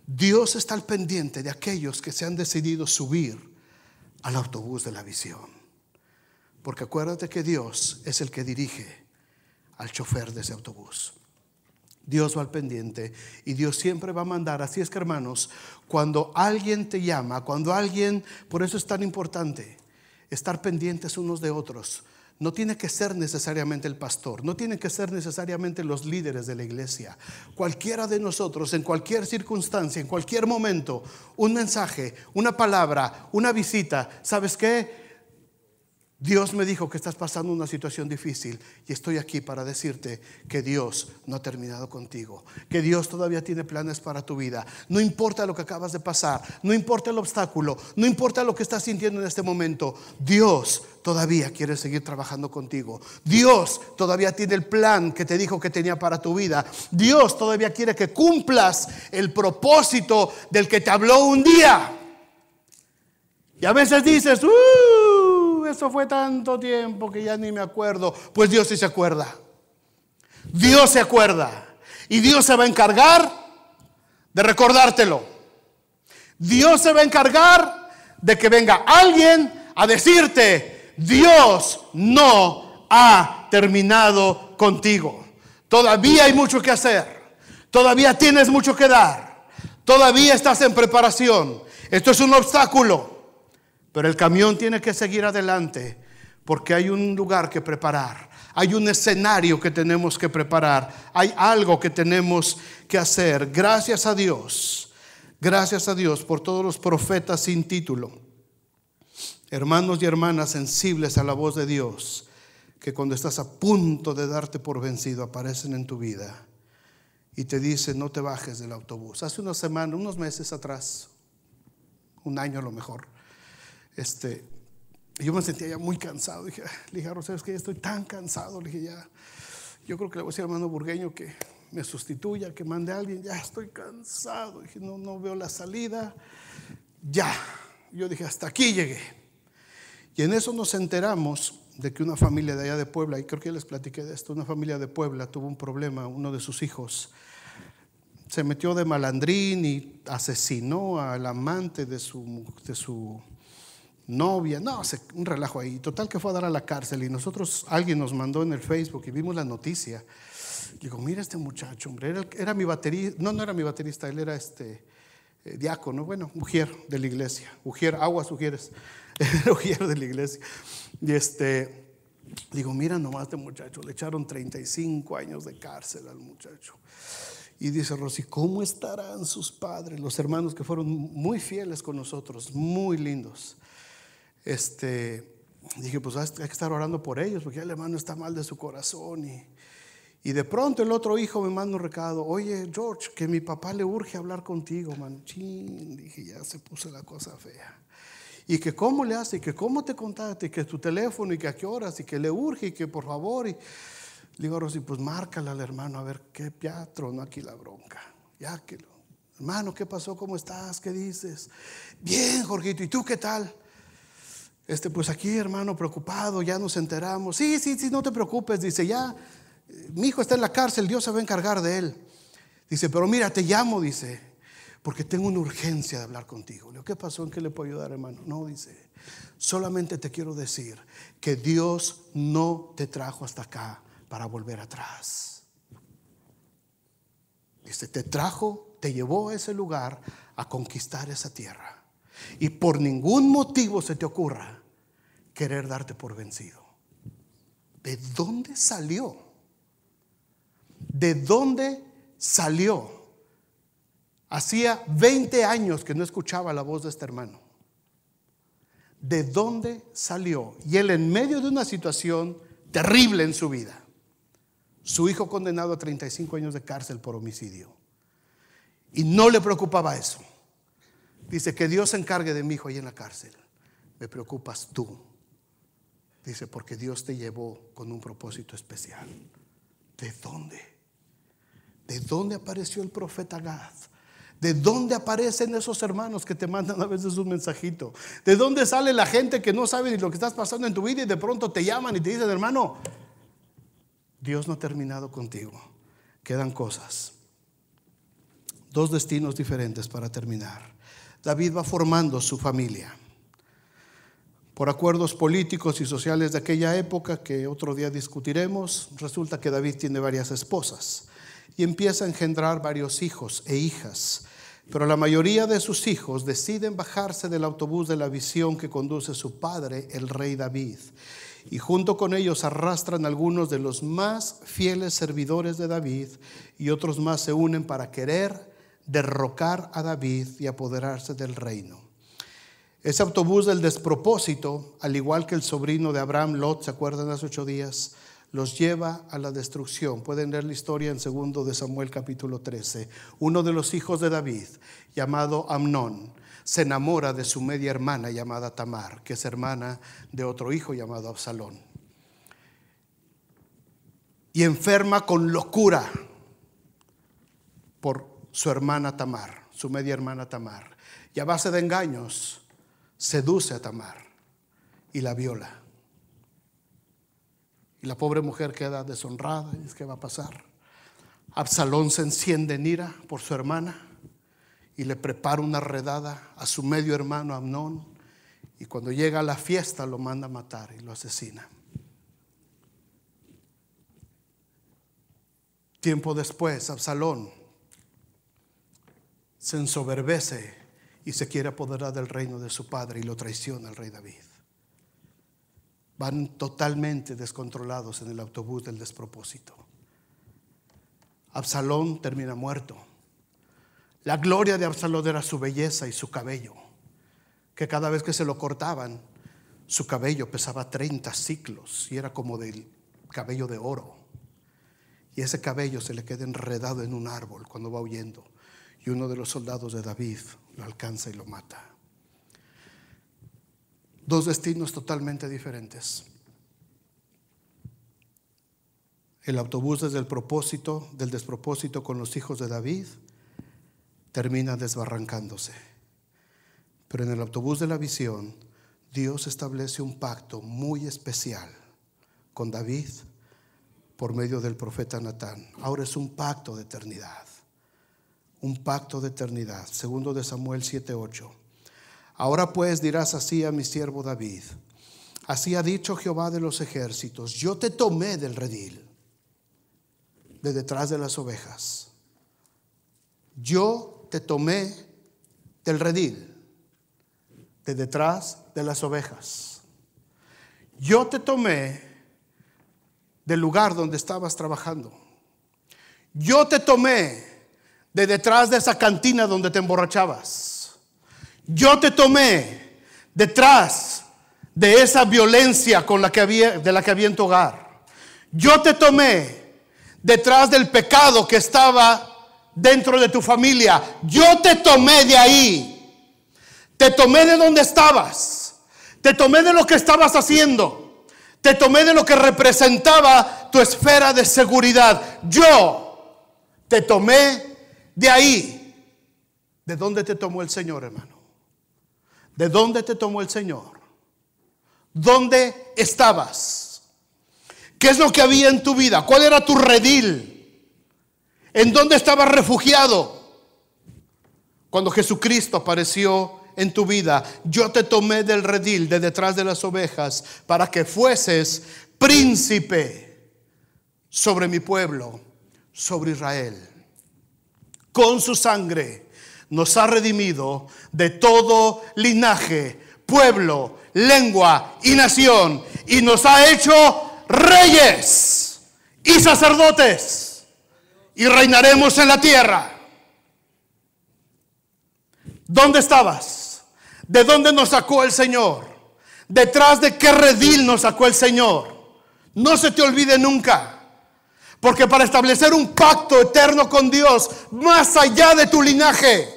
Dios está al pendiente de aquellos que se han decidido subir al autobús de la visión. Porque acuérdate que Dios es el que dirige al chofer de ese autobús. Dios va al pendiente y Dios siempre va a mandar. Así es que hermanos, cuando alguien te llama, cuando alguien, por eso es tan importante estar pendientes unos de otros. No tiene que ser necesariamente el pastor, no tiene que ser necesariamente los líderes de la iglesia. Cualquiera de nosotros, en cualquier circunstancia, en cualquier momento, un mensaje, una palabra, una visita, ¿sabes qué? Dios me dijo que estás pasando una situación difícil y estoy aquí para decirte que Dios no ha terminado contigo, que Dios todavía tiene planes para tu vida. No importa lo que acabas de pasar, no importa el obstáculo, no importa lo que estás sintiendo en este momento, Dios todavía quiere seguir trabajando contigo. Dios todavía tiene el plan que te dijo que tenía para tu vida. Dios todavía quiere que cumplas el propósito del que te habló un día. Y a veces dices, ¡uh! eso fue tanto tiempo que ya ni me acuerdo. Pues Dios sí se acuerda. Dios se acuerda. Y Dios se va a encargar de recordártelo. Dios se va a encargar de que venga alguien a decirte, Dios no ha terminado contigo. Todavía hay mucho que hacer. Todavía tienes mucho que dar. Todavía estás en preparación. Esto es un obstáculo. Pero el camión tiene que seguir adelante porque hay un lugar que preparar, hay un escenario que tenemos que preparar, hay algo que tenemos que hacer. Gracias a Dios, gracias a Dios por todos los profetas sin título, hermanos y hermanas sensibles a la voz de Dios, que cuando estás a punto de darte por vencido aparecen en tu vida y te dicen no te bajes del autobús. Hace una semanas, unos meses atrás, un año a lo mejor este, yo me sentía ya muy cansado. Dije, ah", le dije a Rosario, es que ya estoy tan cansado. Le dije, ya, yo creo que le voy a decir al hermano Burgueño que me sustituya, que mande a alguien. Ya estoy cansado. Dije, no, no veo la salida. Ya. Yo dije, hasta aquí llegué. Y en eso nos enteramos de que una familia de allá de Puebla, y creo que ya les platiqué de esto, una familia de Puebla tuvo un problema, uno de sus hijos se metió de malandrín y asesinó al amante de su, de su novia, no, un relajo ahí. Total que fue a dar a la cárcel y nosotros, alguien nos mandó en el Facebook y vimos la noticia. Digo, mira este muchacho, hombre, era, mi baterista, no, no era mi baterista, él era este eh, diácono, bueno, mujer de la iglesia, mujer, aguas, mujeres, mujer de la iglesia. Y este, digo, mira nomás este muchacho, le echaron 35 años de cárcel al muchacho. Y dice Rosy, ¿cómo estarán sus padres, los hermanos que fueron muy fieles con nosotros, muy lindos? este, dije, pues hay que estar orando por ellos, porque el hermano está mal de su corazón. Y, de pronto el otro hijo me manda un recado, oye George, que mi papá le urge hablar contigo, man. dije, ya se puso la cosa fea. Y que cómo le hace, y que cómo te contacte, y que tu teléfono, y que a qué horas, y que le urge, y que por favor. Y digo a Rosy, pues márcala al hermano, a ver qué piatro No aquí la bronca. Ya que lo, hermano, ¿qué pasó? ¿Cómo estás? ¿Qué dices? Bien, Jorgito, ¿y tú qué tal? Este, pues aquí, hermano, preocupado, ya nos enteramos. Sí, sí, sí, no te preocupes. Dice, ya, mi hijo está en la cárcel, Dios se va a encargar de él. Dice, pero mira, te llamo, dice, porque tengo una urgencia de hablar contigo. Le digo, ¿qué pasó? ¿En qué le puedo ayudar, hermano? No, dice, solamente te quiero decir que Dios no te trajo hasta acá para volver atrás. Dice, te trajo, te llevó a ese lugar a conquistar esa tierra. Y por ningún motivo se te ocurra querer darte por vencido. ¿De dónde salió? ¿De dónde salió? Hacía 20 años que no escuchaba la voz de este hermano. ¿De dónde salió? Y él en medio de una situación terrible en su vida. Su hijo condenado a 35 años de cárcel por homicidio. Y no le preocupaba eso. Dice que Dios se encargue de mi hijo ahí en la cárcel. Me preocupas tú. Dice, porque Dios te llevó con un propósito especial. ¿De dónde? ¿De dónde apareció el profeta Gad? ¿De dónde aparecen esos hermanos que te mandan a veces un mensajito? ¿De dónde sale la gente que no sabe ni lo que estás pasando en tu vida y de pronto te llaman y te dicen, hermano, Dios no ha terminado contigo. Quedan cosas. Dos destinos diferentes para terminar. David va formando su familia por acuerdos políticos y sociales de aquella época, que otro día discutiremos, resulta que David tiene varias esposas y empieza a engendrar varios hijos e hijas. Pero la mayoría de sus hijos deciden bajarse del autobús de la visión que conduce su padre, el rey David. Y junto con ellos arrastran algunos de los más fieles servidores de David y otros más se unen para querer derrocar a David y apoderarse del reino. Ese autobús del despropósito, al igual que el sobrino de Abraham, Lot, ¿se acuerdan hace ocho días? Los lleva a la destrucción. Pueden leer la historia en segundo de Samuel capítulo 13. Uno de los hijos de David, llamado Amnón, se enamora de su media hermana llamada Tamar, que es hermana de otro hijo llamado Absalón. Y enferma con locura por su hermana Tamar, su media hermana Tamar. Y a base de engaños, seduce a Tamar y la viola. Y la pobre mujer queda deshonrada y es que va a pasar. Absalón se enciende en ira por su hermana y le prepara una redada a su medio hermano Amnón y cuando llega a la fiesta lo manda a matar y lo asesina. Tiempo después, Absalón se ensoberbece y se quiere apoderar del reino de su padre y lo traiciona al rey David. Van totalmente descontrolados en el autobús del despropósito. Absalón termina muerto. La gloria de Absalón era su belleza y su cabello, que cada vez que se lo cortaban, su cabello pesaba 30 ciclos y era como del cabello de oro. Y ese cabello se le queda enredado en un árbol cuando va huyendo. Y uno de los soldados de David lo alcanza y lo mata. Dos destinos totalmente diferentes. El autobús desde el propósito, del despropósito con los hijos de David, termina desbarrancándose. Pero en el autobús de la visión, Dios establece un pacto muy especial con David por medio del profeta Natán. Ahora es un pacto de eternidad un pacto de eternidad. Segundo de Samuel 7:8. Ahora pues dirás así a mi siervo David. Así ha dicho Jehová de los ejércitos, yo te tomé del redil, de detrás de las ovejas. Yo te tomé del redil, de detrás de las ovejas. Yo te tomé del lugar donde estabas trabajando. Yo te tomé de detrás de esa cantina donde te emborrachabas. Yo te tomé detrás de esa violencia con la que había, de la que había en tu hogar. Yo te tomé detrás del pecado que estaba dentro de tu familia. Yo te tomé de ahí. Te tomé de donde estabas. Te tomé de lo que estabas haciendo. Te tomé de lo que representaba tu esfera de seguridad. Yo te tomé de ahí, ¿de dónde te tomó el Señor, hermano? ¿De dónde te tomó el Señor? ¿Dónde estabas? ¿Qué es lo que había en tu vida? ¿Cuál era tu redil? ¿En dónde estabas refugiado? Cuando Jesucristo apareció en tu vida, yo te tomé del redil de detrás de las ovejas para que fueses príncipe sobre mi pueblo, sobre Israel con su sangre nos ha redimido de todo linaje, pueblo, lengua y nación, y nos ha hecho reyes y sacerdotes, y reinaremos en la tierra. ¿Dónde estabas? ¿De dónde nos sacó el Señor? ¿Detrás de qué redil nos sacó el Señor? No se te olvide nunca. Porque para establecer un pacto eterno con Dios, más allá de tu linaje,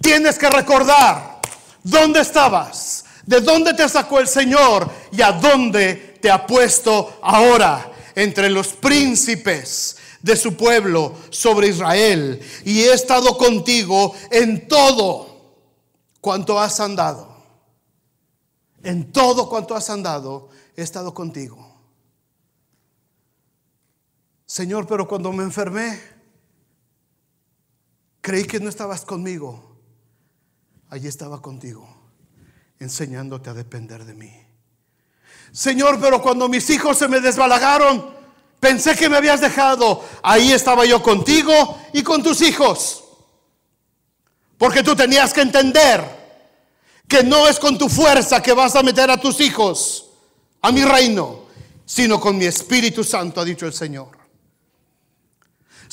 tienes que recordar dónde estabas, de dónde te sacó el Señor y a dónde te ha puesto ahora entre los príncipes de su pueblo sobre Israel. Y he estado contigo en todo cuanto has andado. En todo cuanto has andado, he estado contigo. Señor, pero cuando me enfermé, creí que no estabas conmigo. Allí estaba contigo, enseñándote a depender de mí. Señor, pero cuando mis hijos se me desbalagaron, pensé que me habías dejado. Ahí estaba yo contigo y con tus hijos. Porque tú tenías que entender que no es con tu fuerza que vas a meter a tus hijos a mi reino, sino con mi Espíritu Santo, ha dicho el Señor.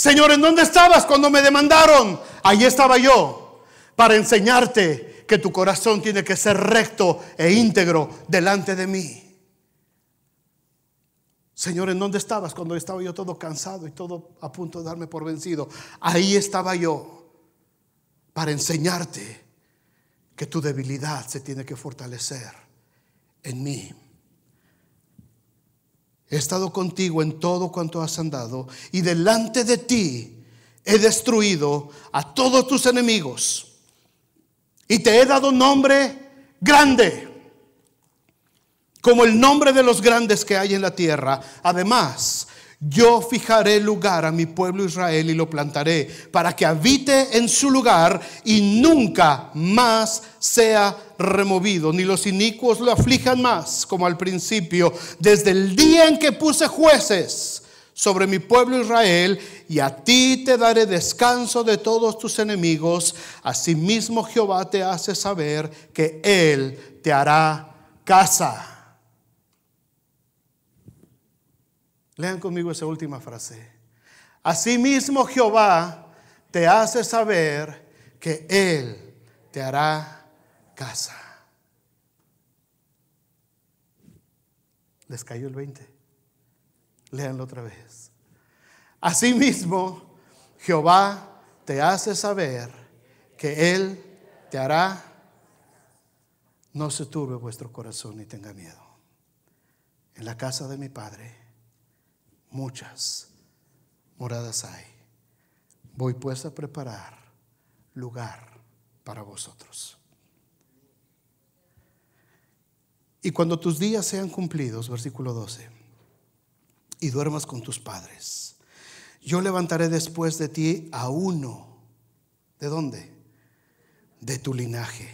Señor, ¿en dónde estabas cuando me demandaron? Ahí estaba yo para enseñarte que tu corazón tiene que ser recto e íntegro delante de mí. Señor, ¿en dónde estabas cuando estaba yo todo cansado y todo a punto de darme por vencido? Ahí estaba yo para enseñarte que tu debilidad se tiene que fortalecer en mí. He estado contigo en todo cuanto has andado y delante de ti he destruido a todos tus enemigos y te he dado nombre grande, como el nombre de los grandes que hay en la tierra. Además, yo fijaré lugar a mi pueblo Israel y lo plantaré para que habite en su lugar y nunca más sea removido, ni los inicuos lo aflijan más como al principio, desde el día en que puse jueces sobre mi pueblo Israel, y a ti te daré descanso de todos tus enemigos. Asimismo Jehová te hace saber que Él te hará casa. Lean conmigo esa última frase. Asimismo Jehová te hace saber que Él te hará casa. Les cayó el 20. Leanlo otra vez. Asimismo Jehová te hace saber que Él te hará. No se turbe vuestro corazón ni tenga miedo. En la casa de mi Padre muchas moradas hay. Voy pues a preparar lugar para vosotros. Y cuando tus días sean cumplidos, versículo 12, y duermas con tus padres, yo levantaré después de ti a uno. ¿De dónde? De tu linaje,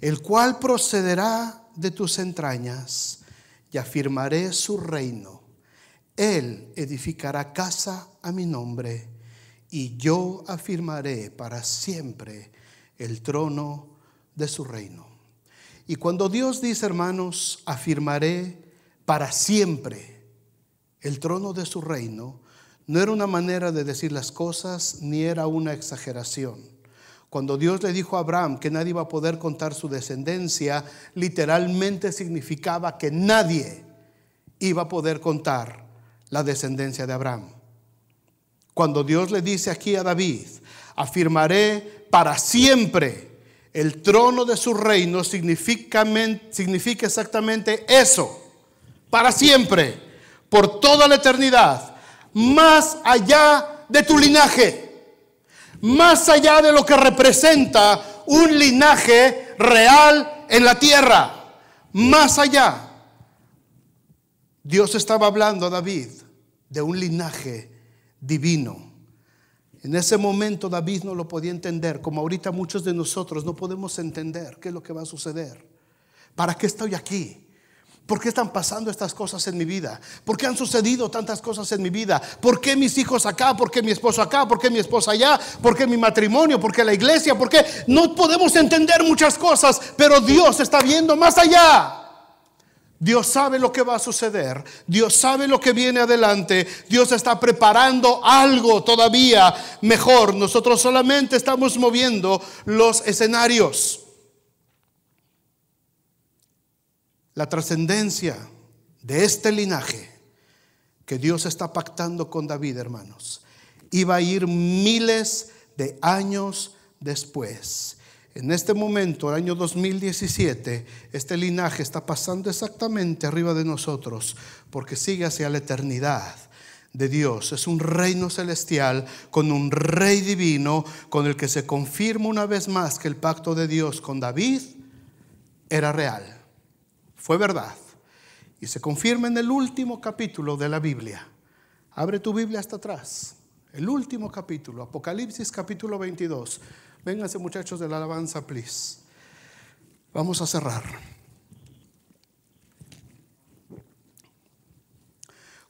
el cual procederá de tus entrañas y afirmaré su reino él edificará casa a mi nombre y yo afirmaré para siempre el trono de su reino. Y cuando Dios dice, hermanos, afirmaré para siempre el trono de su reino, no era una manera de decir las cosas ni era una exageración. Cuando Dios le dijo a Abraham que nadie iba a poder contar su descendencia, literalmente significaba que nadie iba a poder contar la descendencia de Abraham. Cuando Dios le dice aquí a David, afirmaré para siempre el trono de su reino, significa, exactamente eso, para siempre, por toda la eternidad, más allá de tu linaje, más allá de lo que representa un linaje real en la tierra, más allá Dios estaba hablando a David de un linaje divino. En ese momento David no lo podía entender, como ahorita muchos de nosotros no podemos entender qué es lo que va a suceder. ¿Para qué estoy aquí? ¿Por qué están pasando estas cosas en mi vida? ¿Por qué han sucedido tantas cosas en mi vida? ¿Por qué mis hijos acá? ¿Por qué mi esposo acá? ¿Por qué mi esposa allá? ¿Por qué mi matrimonio? ¿Por qué la iglesia? ¿Por qué? No podemos entender muchas cosas, pero Dios está viendo más allá. Dios sabe lo que va a suceder. Dios sabe lo que viene adelante. Dios está preparando algo todavía mejor. Nosotros solamente estamos moviendo los escenarios. La trascendencia de este linaje que Dios está pactando con David, hermanos, iba a ir miles de años después en este momento, el año 2017, este linaje está pasando exactamente arriba de nosotros porque sigue hacia la eternidad de Dios. Es un reino celestial con un rey divino con el que se confirma una vez más que el pacto de Dios con David era real. Fue verdad. Y se confirma en el último capítulo de la Biblia. Abre tu Biblia hasta atrás. El último capítulo, Apocalipsis capítulo 22. Vénganse muchachos de la alabanza, please. Vamos a cerrar.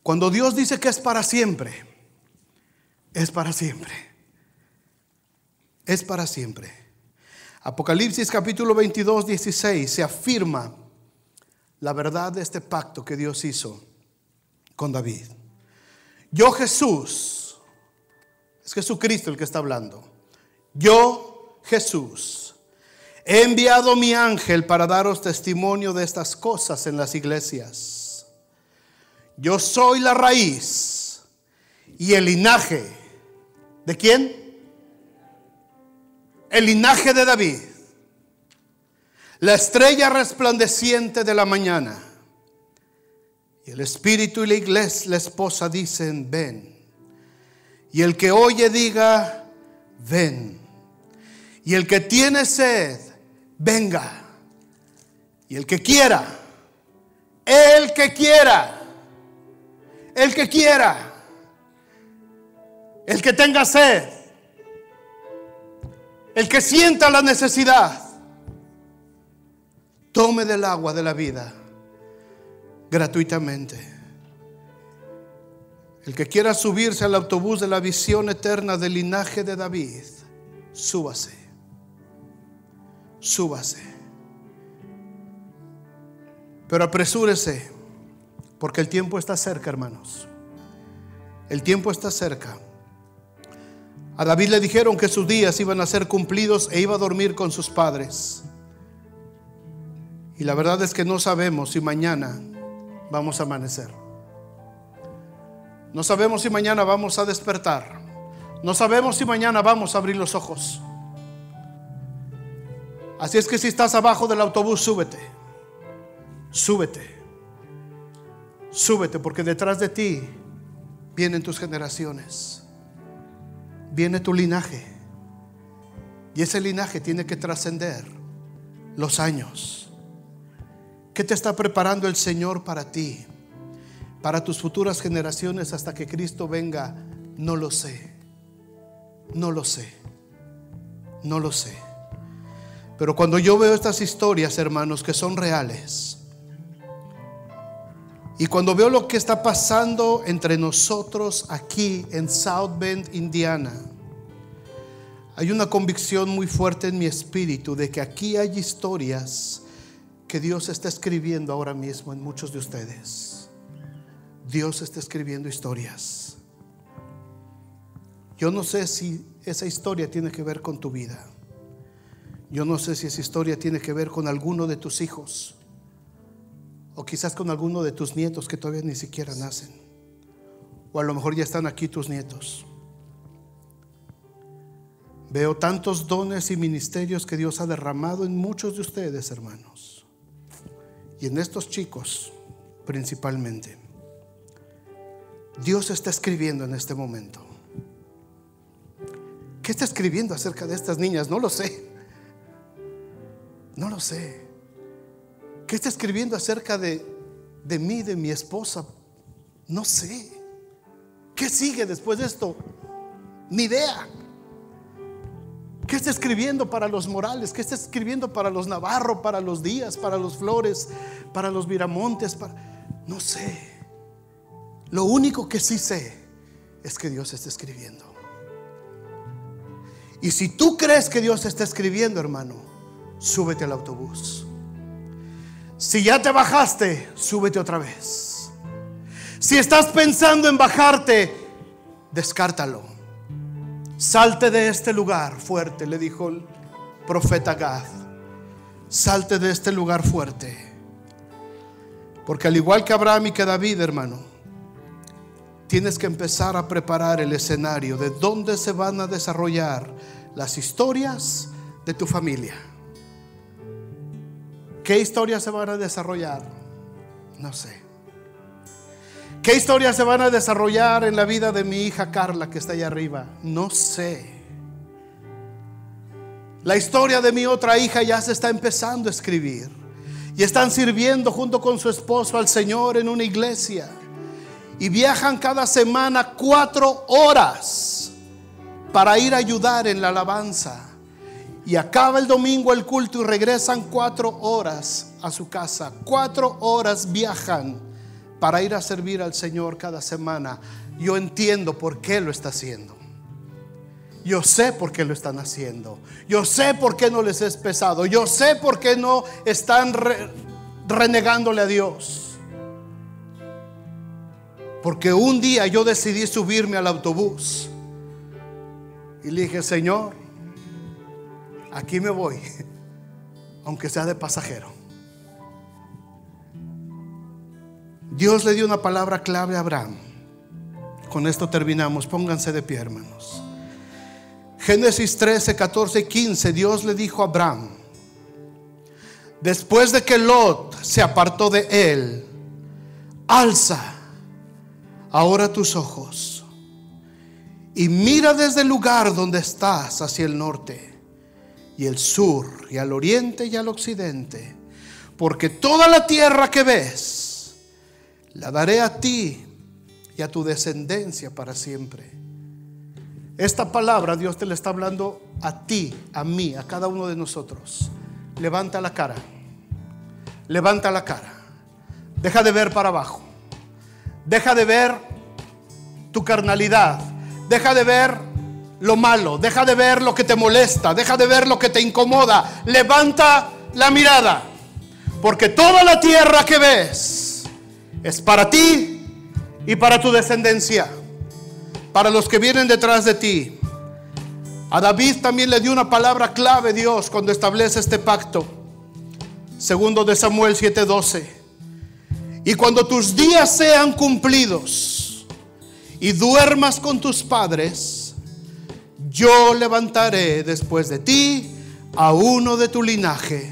Cuando Dios dice que es para siempre, es para siempre. Es para siempre. Apocalipsis capítulo 22, 16 se afirma la verdad de este pacto que Dios hizo con David. Yo Jesús, es Jesucristo el que está hablando yo, Jesús, he enviado mi ángel para daros testimonio de estas cosas en las iglesias. Yo soy la raíz y el linaje. ¿De quién? El linaje de David. La estrella resplandeciente de la mañana. Y el espíritu y la iglesia, la esposa dicen, ven. Y el que oye diga, ven. Y el que tiene sed, venga. Y el que quiera, el que quiera, el que quiera, el que tenga sed, el que sienta la necesidad, tome del agua de la vida gratuitamente. El que quiera subirse al autobús de la visión eterna del linaje de David, súbase súbase. Pero apresúrese, porque el tiempo está cerca, hermanos. El tiempo está cerca. A David le dijeron que sus días iban a ser cumplidos e iba a dormir con sus padres. Y la verdad es que no sabemos si mañana vamos a amanecer. No sabemos si mañana vamos a despertar. No sabemos si mañana vamos a abrir los ojos. Así es que si estás abajo del autobús, súbete. Súbete. Súbete porque detrás de ti vienen tus generaciones. Viene tu linaje. Y ese linaje tiene que trascender los años. ¿Qué te está preparando el Señor para ti? Para tus futuras generaciones hasta que Cristo venga, no lo sé. No lo sé. No lo sé. Pero cuando yo veo estas historias, hermanos, que son reales, y cuando veo lo que está pasando entre nosotros aquí en South Bend, Indiana, hay una convicción muy fuerte en mi espíritu de que aquí hay historias que Dios está escribiendo ahora mismo en muchos de ustedes. Dios está escribiendo historias. Yo no sé si esa historia tiene que ver con tu vida. Yo no sé si esa historia tiene que ver con alguno de tus hijos o quizás con alguno de tus nietos que todavía ni siquiera nacen. O a lo mejor ya están aquí tus nietos. Veo tantos dones y ministerios que Dios ha derramado en muchos de ustedes, hermanos. Y en estos chicos, principalmente. Dios está escribiendo en este momento. ¿Qué está escribiendo acerca de estas niñas? No lo sé. No lo sé. ¿Qué está escribiendo acerca de, de mí, de mi esposa? No sé. ¿Qué sigue después de esto? Ni idea. ¿Qué está escribiendo para los Morales? ¿Qué está escribiendo para los Navarro, para los Díaz, para los Flores, para los Viramontes? No sé. Lo único que sí sé es que Dios está escribiendo. Y si tú crees que Dios está escribiendo, hermano, súbete al autobús. Si ya te bajaste, súbete otra vez. Si estás pensando en bajarte, descártalo. Salte de este lugar fuerte, le dijo el profeta Gad. Salte de este lugar fuerte. Porque al igual que Abraham y que David, hermano, tienes que empezar a preparar el escenario de dónde se van a desarrollar las historias de tu familia. ¿Qué historias se van a desarrollar? No sé. ¿Qué historias se van a desarrollar en la vida de mi hija Carla que está allá arriba? No sé. La historia de mi otra hija ya se está empezando a escribir. Y están sirviendo junto con su esposo al Señor en una iglesia. Y viajan cada semana cuatro horas para ir a ayudar en la alabanza y acaba el domingo el culto y regresan cuatro horas a su casa. Cuatro horas viajan para ir a servir al Señor cada semana. Yo entiendo por qué lo está haciendo. Yo sé por qué lo están haciendo. Yo sé por qué no les es pesado. Yo sé por qué no están renegándole a Dios. Porque un día yo decidí subirme al autobús y dije, Señor, aquí me voy, aunque sea de pasajero. Dios le dio una palabra clave a Abraham. Con esto terminamos. Pónganse de pie, hermanos. Génesis 13, 14 y 15. Dios le dijo a Abraham, después de que Lot se apartó de él, alza ahora tus ojos y mira desde el lugar donde estás hacia el norte y el sur y al oriente y al occidente. Porque toda la tierra que ves, la daré a ti y a tu descendencia para siempre. Esta palabra Dios te la está hablando a ti, a mí, a cada uno de nosotros. Levanta la cara. Levanta la cara. Deja de ver para abajo. Deja de ver tu carnalidad. Deja de ver lo malo, deja de ver lo que te molesta, deja de ver lo que te incomoda, levanta la mirada, porque toda la tierra que ves es para ti y para tu descendencia, para los que vienen detrás de ti. A David también le dio una palabra clave Dios cuando establece este pacto. Segundo de Samuel 7:12. Y cuando tus días sean cumplidos y duermas con tus padres, yo levantaré después de ti a uno de tu linaje,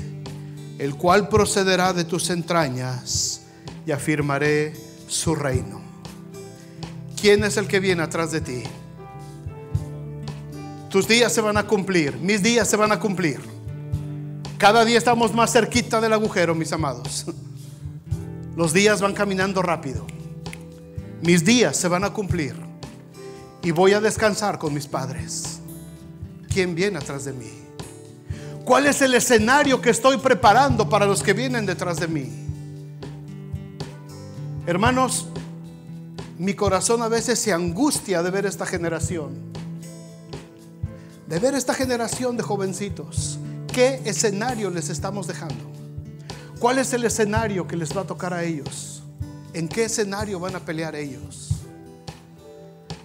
el cual procederá de tus entrañas y afirmaré su reino. ¿Quién es el que viene atrás de ti? Tus días se van a cumplir, mis días se van a cumplir. Cada día estamos más cerquita del agujero, mis amados. Los días van caminando rápido. Mis días se van a cumplir y voy a descansar con mis padres. ¿Quién viene atrás de mí? ¿Cuál es el escenario que estoy preparando para los que vienen detrás de mí? Hermanos, mi corazón a veces se angustia de ver esta generación, de ver esta generación de jovencitos. ¿Qué escenario les estamos dejando? ¿Cuál es el escenario que les va a tocar a ellos? ¿En qué escenario van a pelear ellos?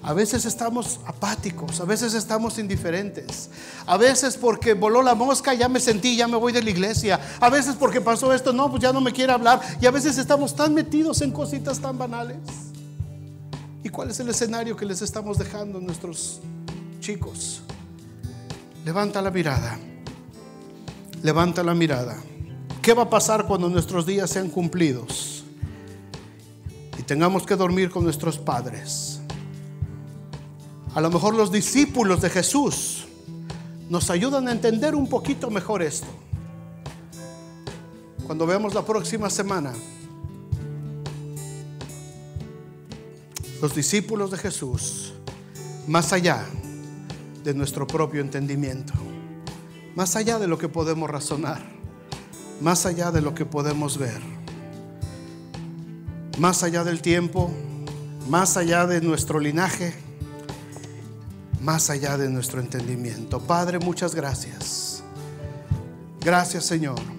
A veces estamos apáticos, a veces estamos indiferentes, a veces porque voló la mosca, ya me sentí, ya me voy de la iglesia, a veces porque pasó esto, no, pues ya no me quiere hablar, y a veces estamos tan metidos en cositas tan banales. ¿Y cuál es el escenario que les estamos dejando a nuestros chicos? Levanta la mirada, levanta la mirada. ¿Qué va a pasar cuando nuestros días sean cumplidos y tengamos que dormir con nuestros padres? A lo mejor los discípulos de Jesús nos ayudan a entender un poquito mejor esto. Cuando veamos la próxima semana, los discípulos de Jesús, más allá de nuestro propio entendimiento, más allá de lo que podemos razonar, más allá de lo que podemos ver, más allá del tiempo, más allá de nuestro linaje, más allá de nuestro entendimiento. Padre, muchas gracias. Gracias Señor